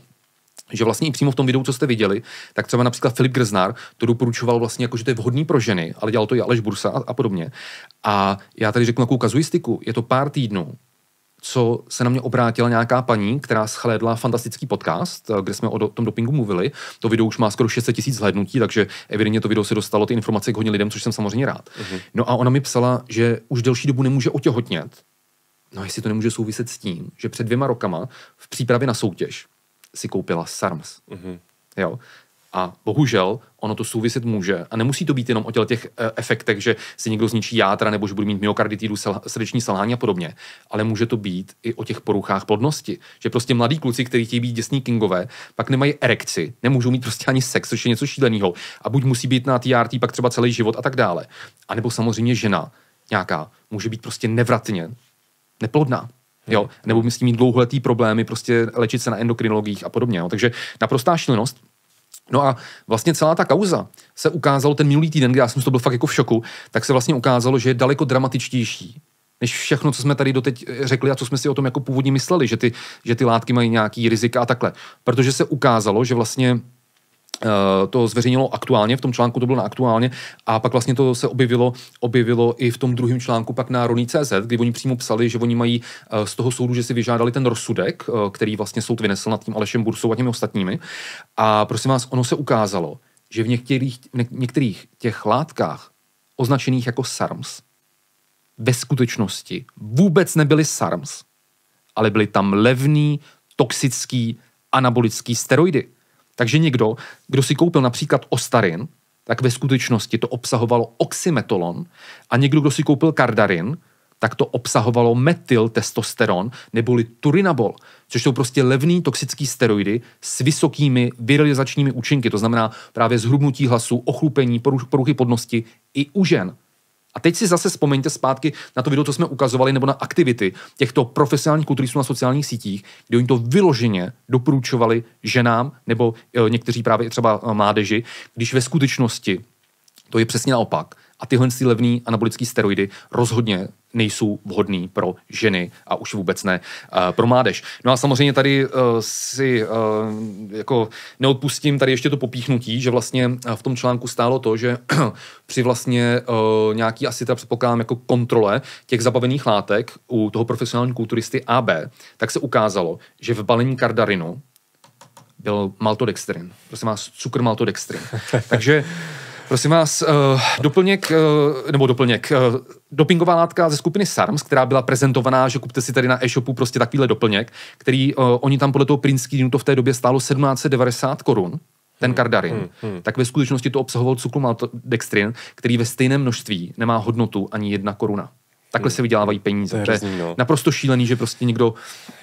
že vlastně i přímo v tom videu, co jste viděli, tak třeba například Filip Grznár to doporučoval vlastně jako, že to je vhodný pro ženy, ale dělal to i Aleš Bursa a, a podobně. A já tady řeknu takovou kazuistiku, je to pár týdnů, co se na mě obrátila nějaká paní, která schlédla fantastický podcast, eh, kde jsme o do, tom dopingu mluvili. To video už má skoro 600 tisíc zhlédnutí, takže evidentně to video se dostalo ty informace k hodně lidem, což jsem samozřejmě rád. Uh-huh. No a ona mi psala, že už delší dobu nemůže otěhotnět. No jestli to nemůže souviset s tím, že před dvěma rokama v přípravě na soutěž si koupila SARMS. Mm-hmm. Jo? A bohužel ono to souviset může. A nemusí to být jenom o těch eh, efektech, že si někdo zničí játra nebo že bude mít myokarditidu, sel, srdeční selhání a podobně, ale může to být i o těch poruchách plodnosti. Že prostě mladí kluci, kteří chtějí být děsní kingové, pak nemají erekci, nemůžou mít prostě ani sex, což je něco šíleného. A buď musí být na TRT pak třeba celý život a tak dále. A nebo samozřejmě žena nějaká může být prostě nevratně neplodná. Jo? Nebo my s tím mít dlouholetý problémy, prostě léčit se na endokrinologiích a podobně. Jo? Takže naprostá šílenost. No a vlastně celá ta kauza se ukázalo ten minulý týden, kdy já jsem to byl fakt jako v šoku, tak se vlastně ukázalo, že je daleko dramatičtější než všechno, co jsme tady doteď eh, řekli a co jsme si o tom jako původně mysleli, že ty, že ty látky mají nějaký rizika a takhle. Protože se ukázalo, že vlastně Eh, to zveřejnilo aktuálně, v tom článku to bylo na aktuálně a pak vlastně to se objevilo, objevilo i v tom druhém článku pak na Rony.cz, kdy oni přímo psali, že oni mají eh, z toho soudu, že si vyžádali ten rozsudek, eh, který vlastně soud vynesl nad tím Alešem Bursou a těmi ostatními. A prosím vás, ono se ukázalo, že v některých, některých těch látkách označených jako SARMS ve skutečnosti vůbec nebyly SARMS, ale byly tam levný, toxický, anabolický steroidy takže někdo, kdo si koupil například ostarin, tak ve skutečnosti to obsahovalo oxymetolon a někdo, kdo si koupil kardarin, tak to obsahovalo metyltestosteron neboli turinabol, což jsou prostě levný toxický steroidy s vysokými virilizačními účinky, to znamená právě zhrubnutí hlasu, ochlupení, poruchy podnosti i u žen. A teď si zase vzpomeňte zpátky na to video, co jsme ukazovali, nebo na aktivity těchto profesionálních kulturistů na sociálních sítích, kde oni to vyloženě doporučovali ženám nebo e, někteří právě třeba e, mládeži, když ve skutečnosti to je přesně naopak. A tyhle levné anabolické steroidy rozhodně nejsou vhodný pro ženy a už vůbec ne uh, pro mládež. No a samozřejmě tady uh, si uh, jako neodpustím tady ještě to popíchnutí, že vlastně v tom článku stálo to, že [clears throat] při vlastně uh, nějaký asi teda předpokládám jako kontrole těch zabavených látek u toho profesionální kulturisty AB, tak se ukázalo, že v balení kardarinu byl maltodextrin. Prosím vás, cukr maltodextrin. [laughs] Takže Prosím vás, eh, doplněk, eh, nebo doplněk, eh, dopingová látka ze skupiny SARMS, která byla prezentovaná, že kupte si tady na e-shopu prostě takovýhle doplněk, který oni tam podle toho prínský to v té době stálo 1790 korun, ten hmm, kardarin, hmm, hmm. tak ve skutečnosti to obsahoval maltodextrin, který ve stejném množství nemá hodnotu ani jedna koruna. Takhle hmm. se vydělávají peníze. To je hrozný, no. naprosto šílený, že prostě někdo.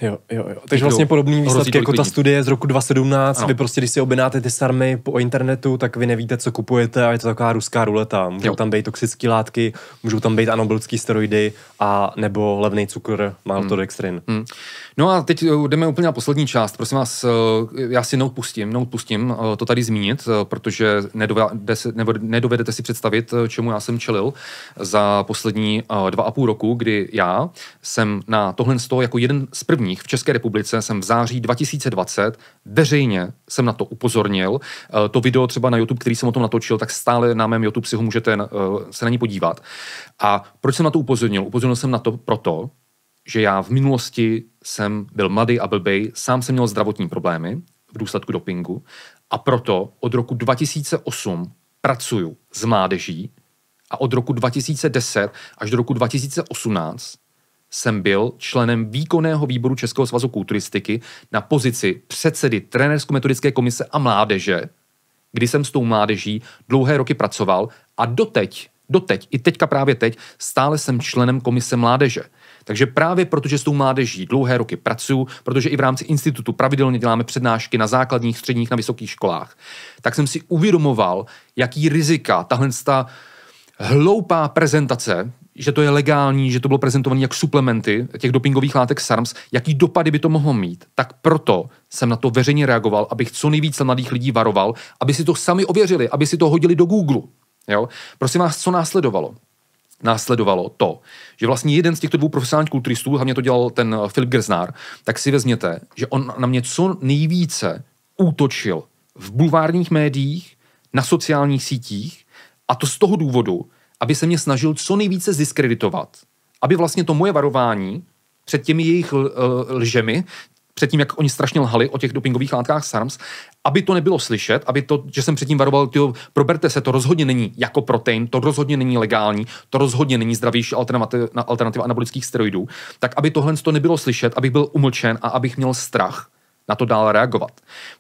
Jo, jo, jo. Takže vlastně podobný výsledek jako ta studie z roku 2017. Ano. Vy prostě, když si objednáte ty sarmy po internetu, tak vy nevíte, co kupujete a je to taková ruská ruleta. Můžou jo. tam být toxické látky, můžou tam být anabolické steroidy, a nebo levný cukr maltodextrin. Hmm. Hmm. No a teď eh, jdeme úplně na poslední část. Prosím vás, eh, já si nout pustím, pustím eh, to tady zmínit, protože nedovede, nebo nedovedete si představit, čemu já jsem čelil za poslední dva a půl roku, kdy já jsem na tohle z toho jako jeden z prvních v České republice jsem v září 2020 veřejně jsem na to upozornil. To video třeba na YouTube, který jsem o tom natočil, tak stále na mém YouTube si ho můžete se na ní podívat. A proč jsem na to upozornil? Upozornil upozornil jsem na to proto, že já v minulosti jsem byl mladý a blbej, sám jsem měl zdravotní problémy v důsledku dopingu a proto od roku 2008 pracuju s mládeží a od roku 2010 až do roku 2018 jsem byl členem výkonného výboru Českého svazu kulturistiky na pozici předsedy trenérsko-metodické komise a mládeže, kdy jsem s tou mládeží dlouhé roky pracoval a doteď Doteď, i teďka právě teď, stále jsem členem Komise mládeže. Takže právě protože s tou mládeží dlouhé roky pracuju, protože i v rámci institutu pravidelně děláme přednášky na základních, středních, na vysokých školách, tak jsem si uvědomoval, jaký rizika tahle ta hloupá prezentace, že to je legální, že to bylo prezentované jak suplementy těch dopingových látek SARMS, jaký dopady by to mohlo mít, tak proto jsem na to veřejně reagoval, abych co nejvíce mladých lidí varoval, aby si to sami ověřili, aby si to hodili do Google Jo? Prosím vás, co následovalo? následovalo to, že vlastně jeden z těchto dvou profesionálních kulturistů, hlavně to dělal ten eh, Filip Grznár, tak si vezměte, že on na mě co nejvíce útočil v bulvárních médiích, na sociálních sítích a to z toho důvodu, aby se mě snažil co nejvíce ziskreditovat, aby vlastně to moje varování před těmi jejich eh, lžemi, předtím, jak oni strašně lhali o těch dopingových látkách SARMS, aby to nebylo slyšet, aby to, že jsem předtím varoval, tyjo, proberte se, to rozhodně není jako protein, to rozhodně není legální, to rozhodně není zdravější alternativa, alternativa anabolických steroidů, tak aby tohle to nebylo slyšet, abych byl umlčen a abych měl strach, na to dál reagovat.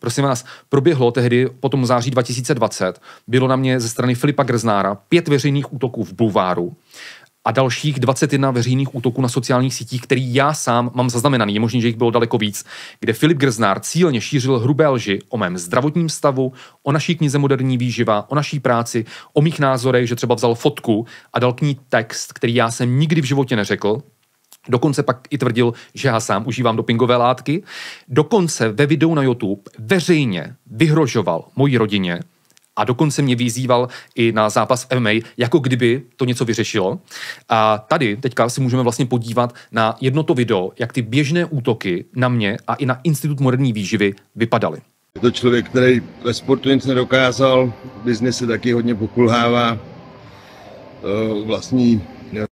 Prosím vás, proběhlo tehdy, potom září 2020, bylo na mě ze strany Filipa Grznára pět veřejných útoků v Bulváru a dalších 21 veřejných útoků na sociálních sítích, který já sám mám zaznamenaný. Je možný, že jich bylo daleko víc, kde Filip Grznár cílně šířil hrubé lži o mém zdravotním stavu, o naší knize Moderní výživa, o naší práci, o mých názorech, že třeba vzal fotku a dal k ní text, který já jsem nikdy v životě neřekl, Dokonce pak i tvrdil, že já sám užívám dopingové látky. Dokonce ve videu na YouTube veřejně vyhrožoval mojí rodině, a dokonce mě vyzýval i na zápas MMA, jako kdyby to něco vyřešilo. A tady teďka si můžeme vlastně podívat na jedno to video, jak ty běžné útoky na mě a i na Institut moderní výživy vypadaly. Je to člověk, který ve sportu nic nedokázal, v biznise taky hodně pokulhává. E, vlastní e,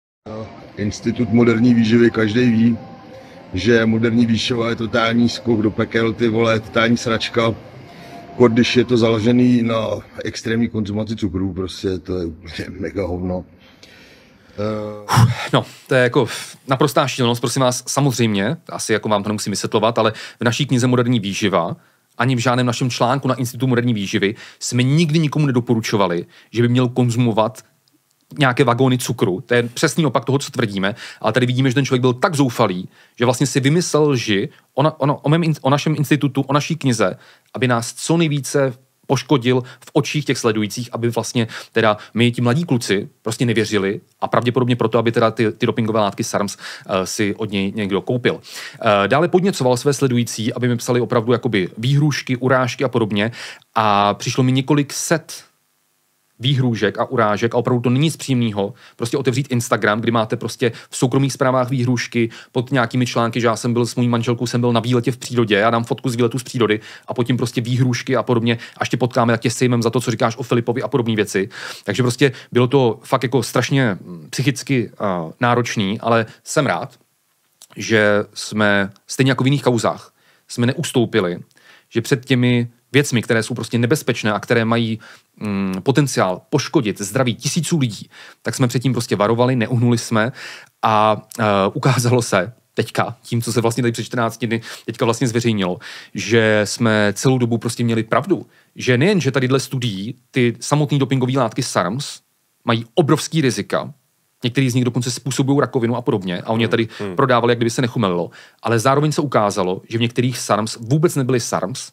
institut moderní výživy, každý ví, že moderní výživa je totální skok do pekel, ty vole, totální sračka jako když je to založený na extrémní konzumaci cukru, prostě to je úplně mega hovno. Eh, no, to je jako naprostá šílenost, prosím vás, samozřejmě, asi jako vám to nemusím vysvětlovat, ale v naší knize Moderní výživa ani v žádném našem článku na Institutu moderní výživy jsme nikdy nikomu nedoporučovali, že by měl konzumovat nějaké vagóny cukru. To je přesný opak toho, co tvrdíme. Ale tady vidíme, že ten člověk byl tak zoufalý, že vlastně si vymyslel že o, na, o, o, mém, o našem institutu, o naší knize, aby nás co nejvíce poškodil v očích těch sledujících, aby vlastně teda my ti mladí kluci prostě nevěřili a pravděpodobně proto, aby teda ty, ty dopingové látky SARMS uh, eh, si od něj někdo koupil. Uh, dále podněcoval své sledující, aby mi psali opravdu jakoby výhrušky, urážky a podobně a přišlo mi několik set výhrůžek a urážek a opravdu to není nic příjemného. Prostě otevřít Instagram, kdy máte prostě v soukromých zprávách výhrůžky pod nějakými články, že já jsem byl s mojí manželkou, jsem byl na výletě v přírodě, já dám fotku z výletu z přírody a potom prostě výhrůžky a podobně, až tě potkáme, tak tě sejmem za to, co říkáš o Filipovi a podobné věci. Takže prostě bylo to fakt jako strašně mm, psychicky uh, náročný, ale jsem rád, že jsme stejně jako v jiných kauzách, jsme neustoupili, že před těmi věcmi, které jsou prostě nebezpečné a které mají mm, potenciál poškodit zdraví tisíců lidí, tak jsme předtím prostě varovali, neuhnuli jsme a e, ukázalo se, teďka, tím, co se vlastně tady před 14 dny teďka vlastně zveřejnilo, že jsme celou dobu prostě měli pravdu, že nejen, že tadyhle studií ty samotné dopingové látky SARMS mají obrovský rizika, Některý z nich dokonce způsobují rakovinu a podobně, a oni je tady hmm. hmm. prodávali, jak kdyby se nechumelilo. Ale zároveň se ukázalo, že v některých SARMS vůbec nebyly SARMS,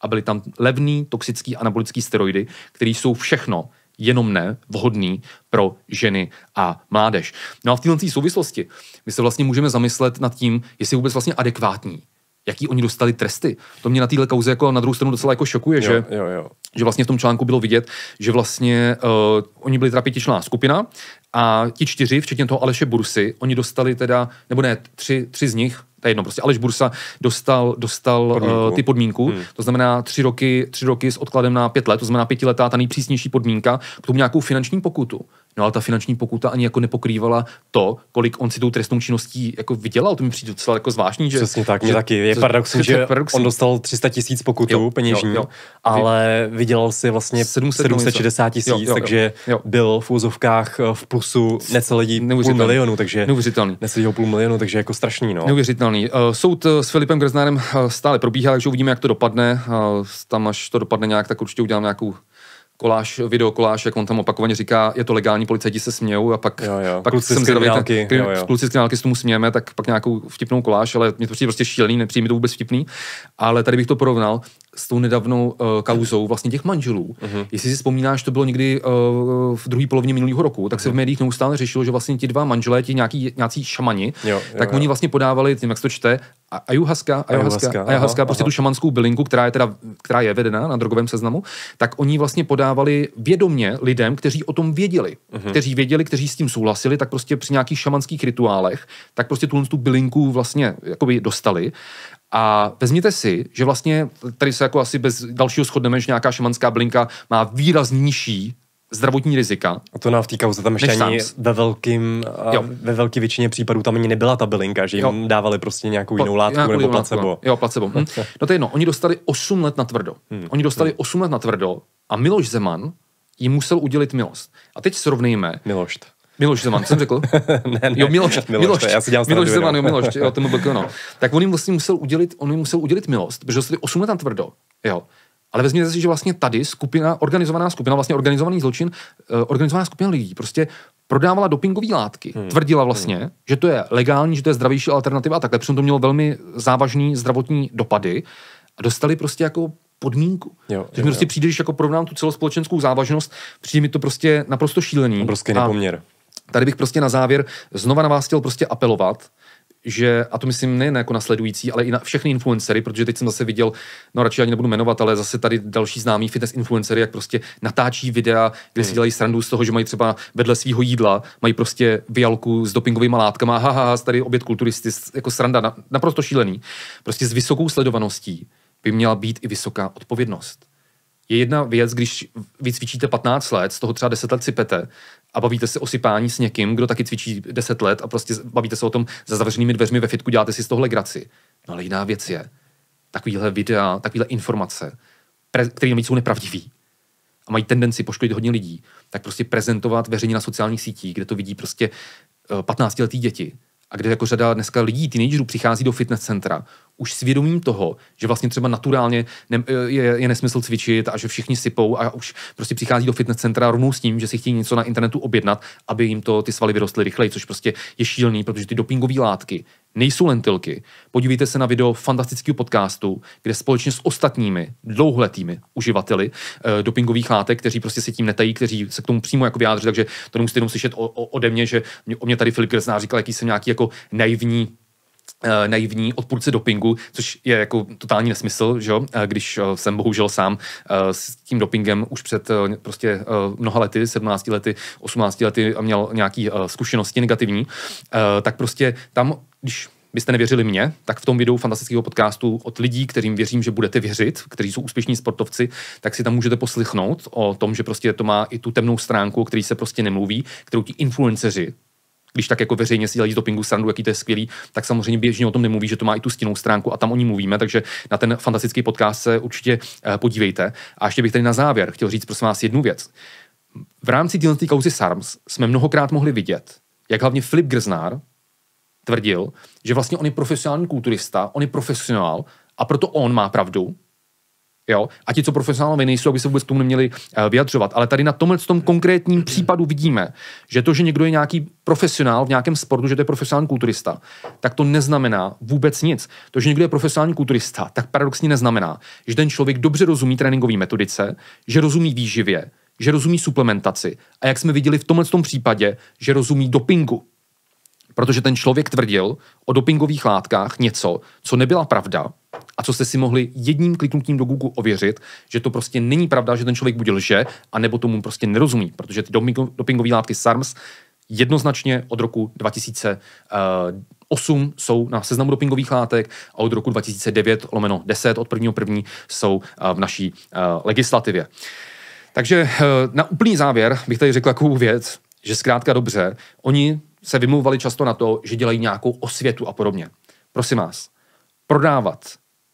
a byly tam levný, toxický anabolický steroidy, které jsou všechno jenom ne vhodný pro ženy a mládež. No a v této souvislosti my se vlastně můžeme zamyslet nad tím, jestli je vůbec vlastně adekvátní jaký oni dostali tresty. To mě na téhle kauze jako na druhou stranu docela jako šokuje, jo, že, jo, jo. že vlastně v tom článku bylo vidět, že vlastně uh, oni byli teda pětičná skupina a ti čtyři, včetně toho Aleše Bursy, oni dostali teda, nebo ne, tři, tři z nich, to je jedno prostě, Aleš Bursa dostal, dostal eh, podmínku. ty podmínku, hmm. to znamená tři roky, tři roky s odkladem na pět let, to znamená pětiletá ta nejpřísnější podmínka, k tomu nějakou finanční pokutu. No ale ta finanční pokuta ani jako nepokrývala to, kolik on si tou trestnou činností jako vydělal. To mi přijde docela jako zvláštní. Že, Přesně tak, že, taky. Je co, paradoxní, [laughs] že paradoxu. on dostal 300 tisíc pokutu jo, peněžní, jo, jo. ale vydělal si vlastně 700, 760 tisíc, takže jo. byl v úzovkách eh, v plusu necelý půl milionu, takže neuvěřitelný. Necelý půl milionu, takže jako strašný. No. Neuvěřitelný. Uh, soud eh, s Filipem Greznárem stále probíhá, takže uvidíme, jak to dopadne. Uh, tam, až to dopadne nějak, tak určitě udělám nějakou koláž, videokoláž, jak on tam opakovaně říká, je to legální, policajti se smějou a pak, jo, jo. pak kluci jsem jo. kluci z kriminálky s tomu smějeme, tak pak nějakou vtipnou koláš, ale mě to prostě prostě šílený, nepřijde mi to vůbec vtipný, ale tady bych to porovnal s tou nedávnou uh, kauzou vlastně těch manželů. Uh-huh. Jestli si vzpomínáš, to bylo někdy uh, v druhé polovině minulého roku, tak se uh-huh. v mhm. médiích neustále řešilo, že vlastně ti dva manželé, ti nějaký, nějací šamani, jo, jo, tak jo. oni vlastně podávali, tím jak se to čte, Ajuhaska, Ajuhaska, Ajuhaska, prostě aha. tu šamanskou bylinku, která je, teda, která je vedena na drogovém seznamu, tak oni vlastně podávali vědomně lidem, kteří o tom věděli, uh-huh. kteří věděli, kteří s tím souhlasili, tak prostě při nějakých šamanských rituálech, tak prostě tu, tu bylinku vlastně jakoby dostali a vezměte si, že vlastně tady se jako asi bez dalšího shodneme, že nějaká šamanská blinka má výrazně nižší zdravotní rizika. A to nám v té kauze tam ještě ani ve, velkým, jo. ve velký většině případů tam ani nebyla ta bylinka, že jim jo. dávali prostě nějakou jinou látku nějakou nebo placebo. Látku. Jo, placebo. Hm. No to je jedno, oni dostali 8 let na tvrdo. Hmm. Oni dostali hmm. 8 let na tvrdo a Miloš Zeman jim musel udělit milost. A teď srovnejme. Milošt. Miloš Zeman, jsem řekl? [laughs] ne, ne, jo, Miloš, Miloš, Miloš, já si dělám Miloš Zeman, jo, Miloš, jo, to byl no. Tak on jim vlastně musel udělit, on jim musel udělit milost, protože dostali 8 let na tvrdo, jo. Ale vezměte si, že vlastně tady skupina, organizovaná skupina, vlastně organizovaný zločin, eh, organizovaná skupina lidí prostě prodávala dopingové látky. Hmm. Tvrdila hmm. vlastně, hmm. že to je legální, že to je zdravější alternativa a takhle, protože to mělo velmi závažný zdravotní dopady a dostali prostě jako podmínku. Jo, mi prostě přijde, když jako porovnám tu celospolečenskou závažnost, přijde mi to prostě naprosto šílený. Obrovský nepoměr. A tady bych prostě na závěr znova na vás chtěl prostě apelovat, že, a to myslím nejen jako nasledující, ale i na všechny influencery, protože teď jsem zase viděl, no radši ani nebudu jmenovat, ale zase tady další známý fitness influencery, jak prostě natáčí videa, kde hmm. si dělají srandu z toho, že mají třeba vedle svého jídla, mají prostě vialku s dopingovými látkami, ha, ha, tady oběd kulturisty, jako sranda, na, naprosto šílený. Prostě s vysokou sledovaností by měla být i vysoká odpovědnost. Je jedna věc, když vycvičíte 15 let, z toho třeba 10 let si pete, a bavíte se o sypání s někým, kdo taky cvičí 10 let a prostě bavíte se o tom za zavřenými dveřmi ve fitku, děláte si z tohle graci. No ale jiná věc je, takovýhle videa, takovýhle informace, pre, které jsou nepravdivý a mají tendenci poškodit hodně lidí, tak prostě prezentovat veřejně na sociálních sítích, kde to vidí prostě 15-letý eh, děti, a kde jako řada dneska lidí, teenagerů, přichází do fitness centra, už svědomím toho, že vlastně třeba naturálně ne, e, je, je nesmysl cvičit a že všichni sypou a už prostě přichází do fitness centra rovnou s tím, že si chtějí něco na internetu objednat, aby jim to ty svaly vyrostly rychleji, což prostě je šílený, protože ty dopingové látky nejsou lentilky. Podívejte se na video fantastického podcastu, kde společně s ostatními dlouholetými uživateli e, dopingových látek, kteří prostě se tím netají, kteří se k tomu přímo jako vyjádří, takže to nemusíte jenom slyšet o, o, ode mě, že mě, o mě tady Filip Kresná říkal, jaký jsem nějaký jako naivní Eh, naivní odpůrce dopingu, což je jako totální nesmysl, že? Eh, když eh, jsem bohužel sám s tím dopingem už před prostě mnoha lety, 17 lety, 18 lety měl nějaké zkušenosti negativní, tak prostě tam, když byste nevěřili mě, tak v tom videu fantastického podcastu od lidí, kterým věřím, že budete věřit, kteří jsou úspěšní sportovci, tak si tam můžete poslychnout o tom, že prostě to má i tu temnou stránku, o který se prostě nemluví, kterou ti influenceři když tak jako veřejně si dělají z dopingu srandu, jaký to je skvělý, tak samozřejmě běžně o tom nemluví, že to má i tu stinnou stránku a tam o ní mluvíme, takže na ten fantastický podcast se určitě eh, podívejte. A ještě bych tady na závěr chtěl říct prosím vás jednu věc. V rámci téhle kauzy SARMS jsme mnohokrát mohli vidět, jak hlavně Filip Grznár tvrdil, že vlastně on je profesionální kulturista, on je profesionál a proto on má pravdu Jo? A ti, co profesionálové nejsou, aby se vůbec k tomu neměli eh, vyjadřovat. Ale tady na tomhle tom konkrétním případu vidíme, že to, že někdo je nějaký profesionál v nějakém sportu, že to je profesionální kulturista, tak to neznamená vůbec nic. To, že někdo je profesionální kulturista, tak paradoxně neznamená, že ten člověk dobře rozumí tréninkové metodice, že rozumí výživě, že rozumí suplementaci a jak jsme viděli v tomhle tom případě, že rozumí dopingu protože ten člověk tvrdil o dopingových látkách něco, co nebyla pravda a co jste si mohli jedním kliknutím do Google ověřit, že to prostě není pravda, že ten člověk buď lže, anebo tomu prostě nerozumí, protože ty dopingové látky SARMS jednoznačně od roku 2008 eh, jsou na seznamu dopingových látek a od roku 2009 lomeno 10 od prvního první jsou eh, v naší eh, legislativě. Takže na úplný závěr bych tady řekl takovou věc, že zkrátka dobře, oni se vymlouvali často na to, že dělají nějakou osvětu a podobně. Prosím vás, prodávat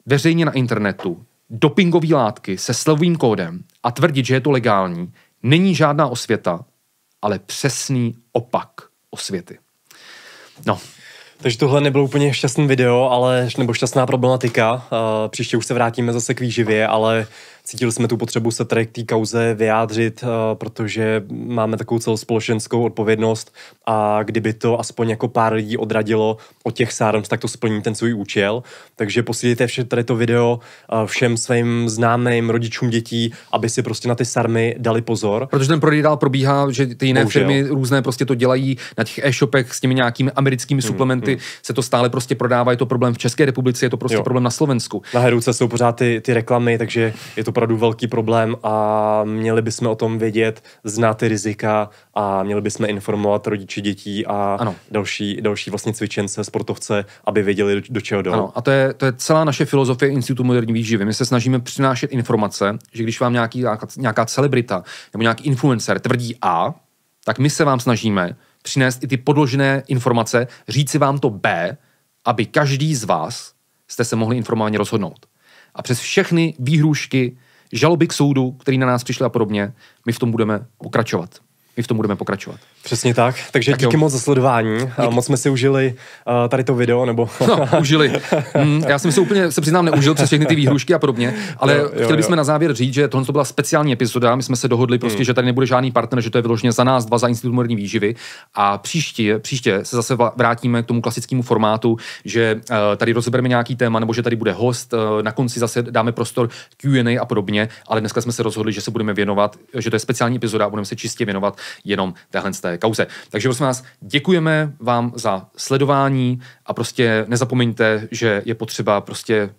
veřejně na internetu dopingové látky se slovým kódem a tvrdit, že je to legální, není žádná osvěta, ale přesný opak osvěty. No, takže tohle nebylo úplně šťastný video, ale nebo šťastná problematika. Eh, příště už se vrátíme zase k výživě, ale cítili jsme tu potřebu se tady k té kauze vyjádřit, eh, protože máme takovou celospolečenskou odpovědnost a kdyby to aspoň jako pár lidí odradilo od těch sárms, tak to splní ten svůj účel. Takže posílejte vše tady to video eh, všem svým známým rodičům dětí, aby si prostě na ty sarmy dali pozor. Protože ten prodej dál probíhá, že ty jiné Bohužel. firmy různé prostě to dělají na těch e-shopech s těmi nějakými americkými hmm, suplementy, hmm. se to stále prostě prodává, je to problém v České republice, je to prostě jo. problém na Slovensku. Na Heruce jsou pořád ty, ty reklamy, takže je to opravdu velký problém a měli bychom o tom vědět, znát ty rizika a měli bychom informovat rodiče dětí a ano. další, další vlastně cvičence, sportovce, aby věděli, do čeho jdou. Ano, a to je, to je celá naše filozofie Institutu moderní výživy. My se snažíme přinášet informace, že když vám nějaký, nějaká, nějaká celebrita nebo nějaký influencer tvrdí A, tak my se vám snažíme přinést i ty podložené informace, říci vám to B, aby každý z vás jste se mohli informovaně rozhodnout a přes všechny výhrušky, žaloby k soudu, který na nás přišly a podobně, my v tom budeme pokračovat my v tom budeme pokračovat. Přesně tak. Takže tak díky jo. moc za sledování. Díky. Moc jsme si užili uh, tady to video, nebo... [laughs] no, užili. Mm, já jsem si úplně, se přiznám, neužil přes všechny ty výhrušky a podobně, ale jo, jo, chtěli bychom na závěr říct, že tohle to byla speciální epizoda. My jsme se dohodli prostě, hmm. že tady nebude žádný partner, že to je vyloženě za nás dva, za Institut moderní výživy. A příště, příště se zase vrátíme k tomu klasickému formátu, že uh, tady rozebereme nějaký téma, nebo že tady bude host, uh, na konci zase dáme prostor Q&A a podobně, ale dneska jsme se rozhodli, že se budeme věnovat, že to je speciální epizoda a budeme se čistě věnovat jenom téhle z té kauze. Takže prosím vás, děkujeme vám za sledování a prostě nezapomeňte, že je potřeba prostě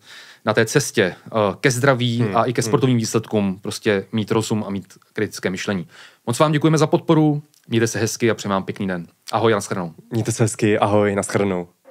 na té cestě eh, ke zdraví hmm. a i ke hmm. sportovním hmm. výsledkům prostě mít rozum a mít kritické myšlení. Moc vám děkujeme za podporu, mějte se hezky a přeji vám pěkný den. Ahoj a nashledanou. Mějte se hezky, ahoj, nashledanou.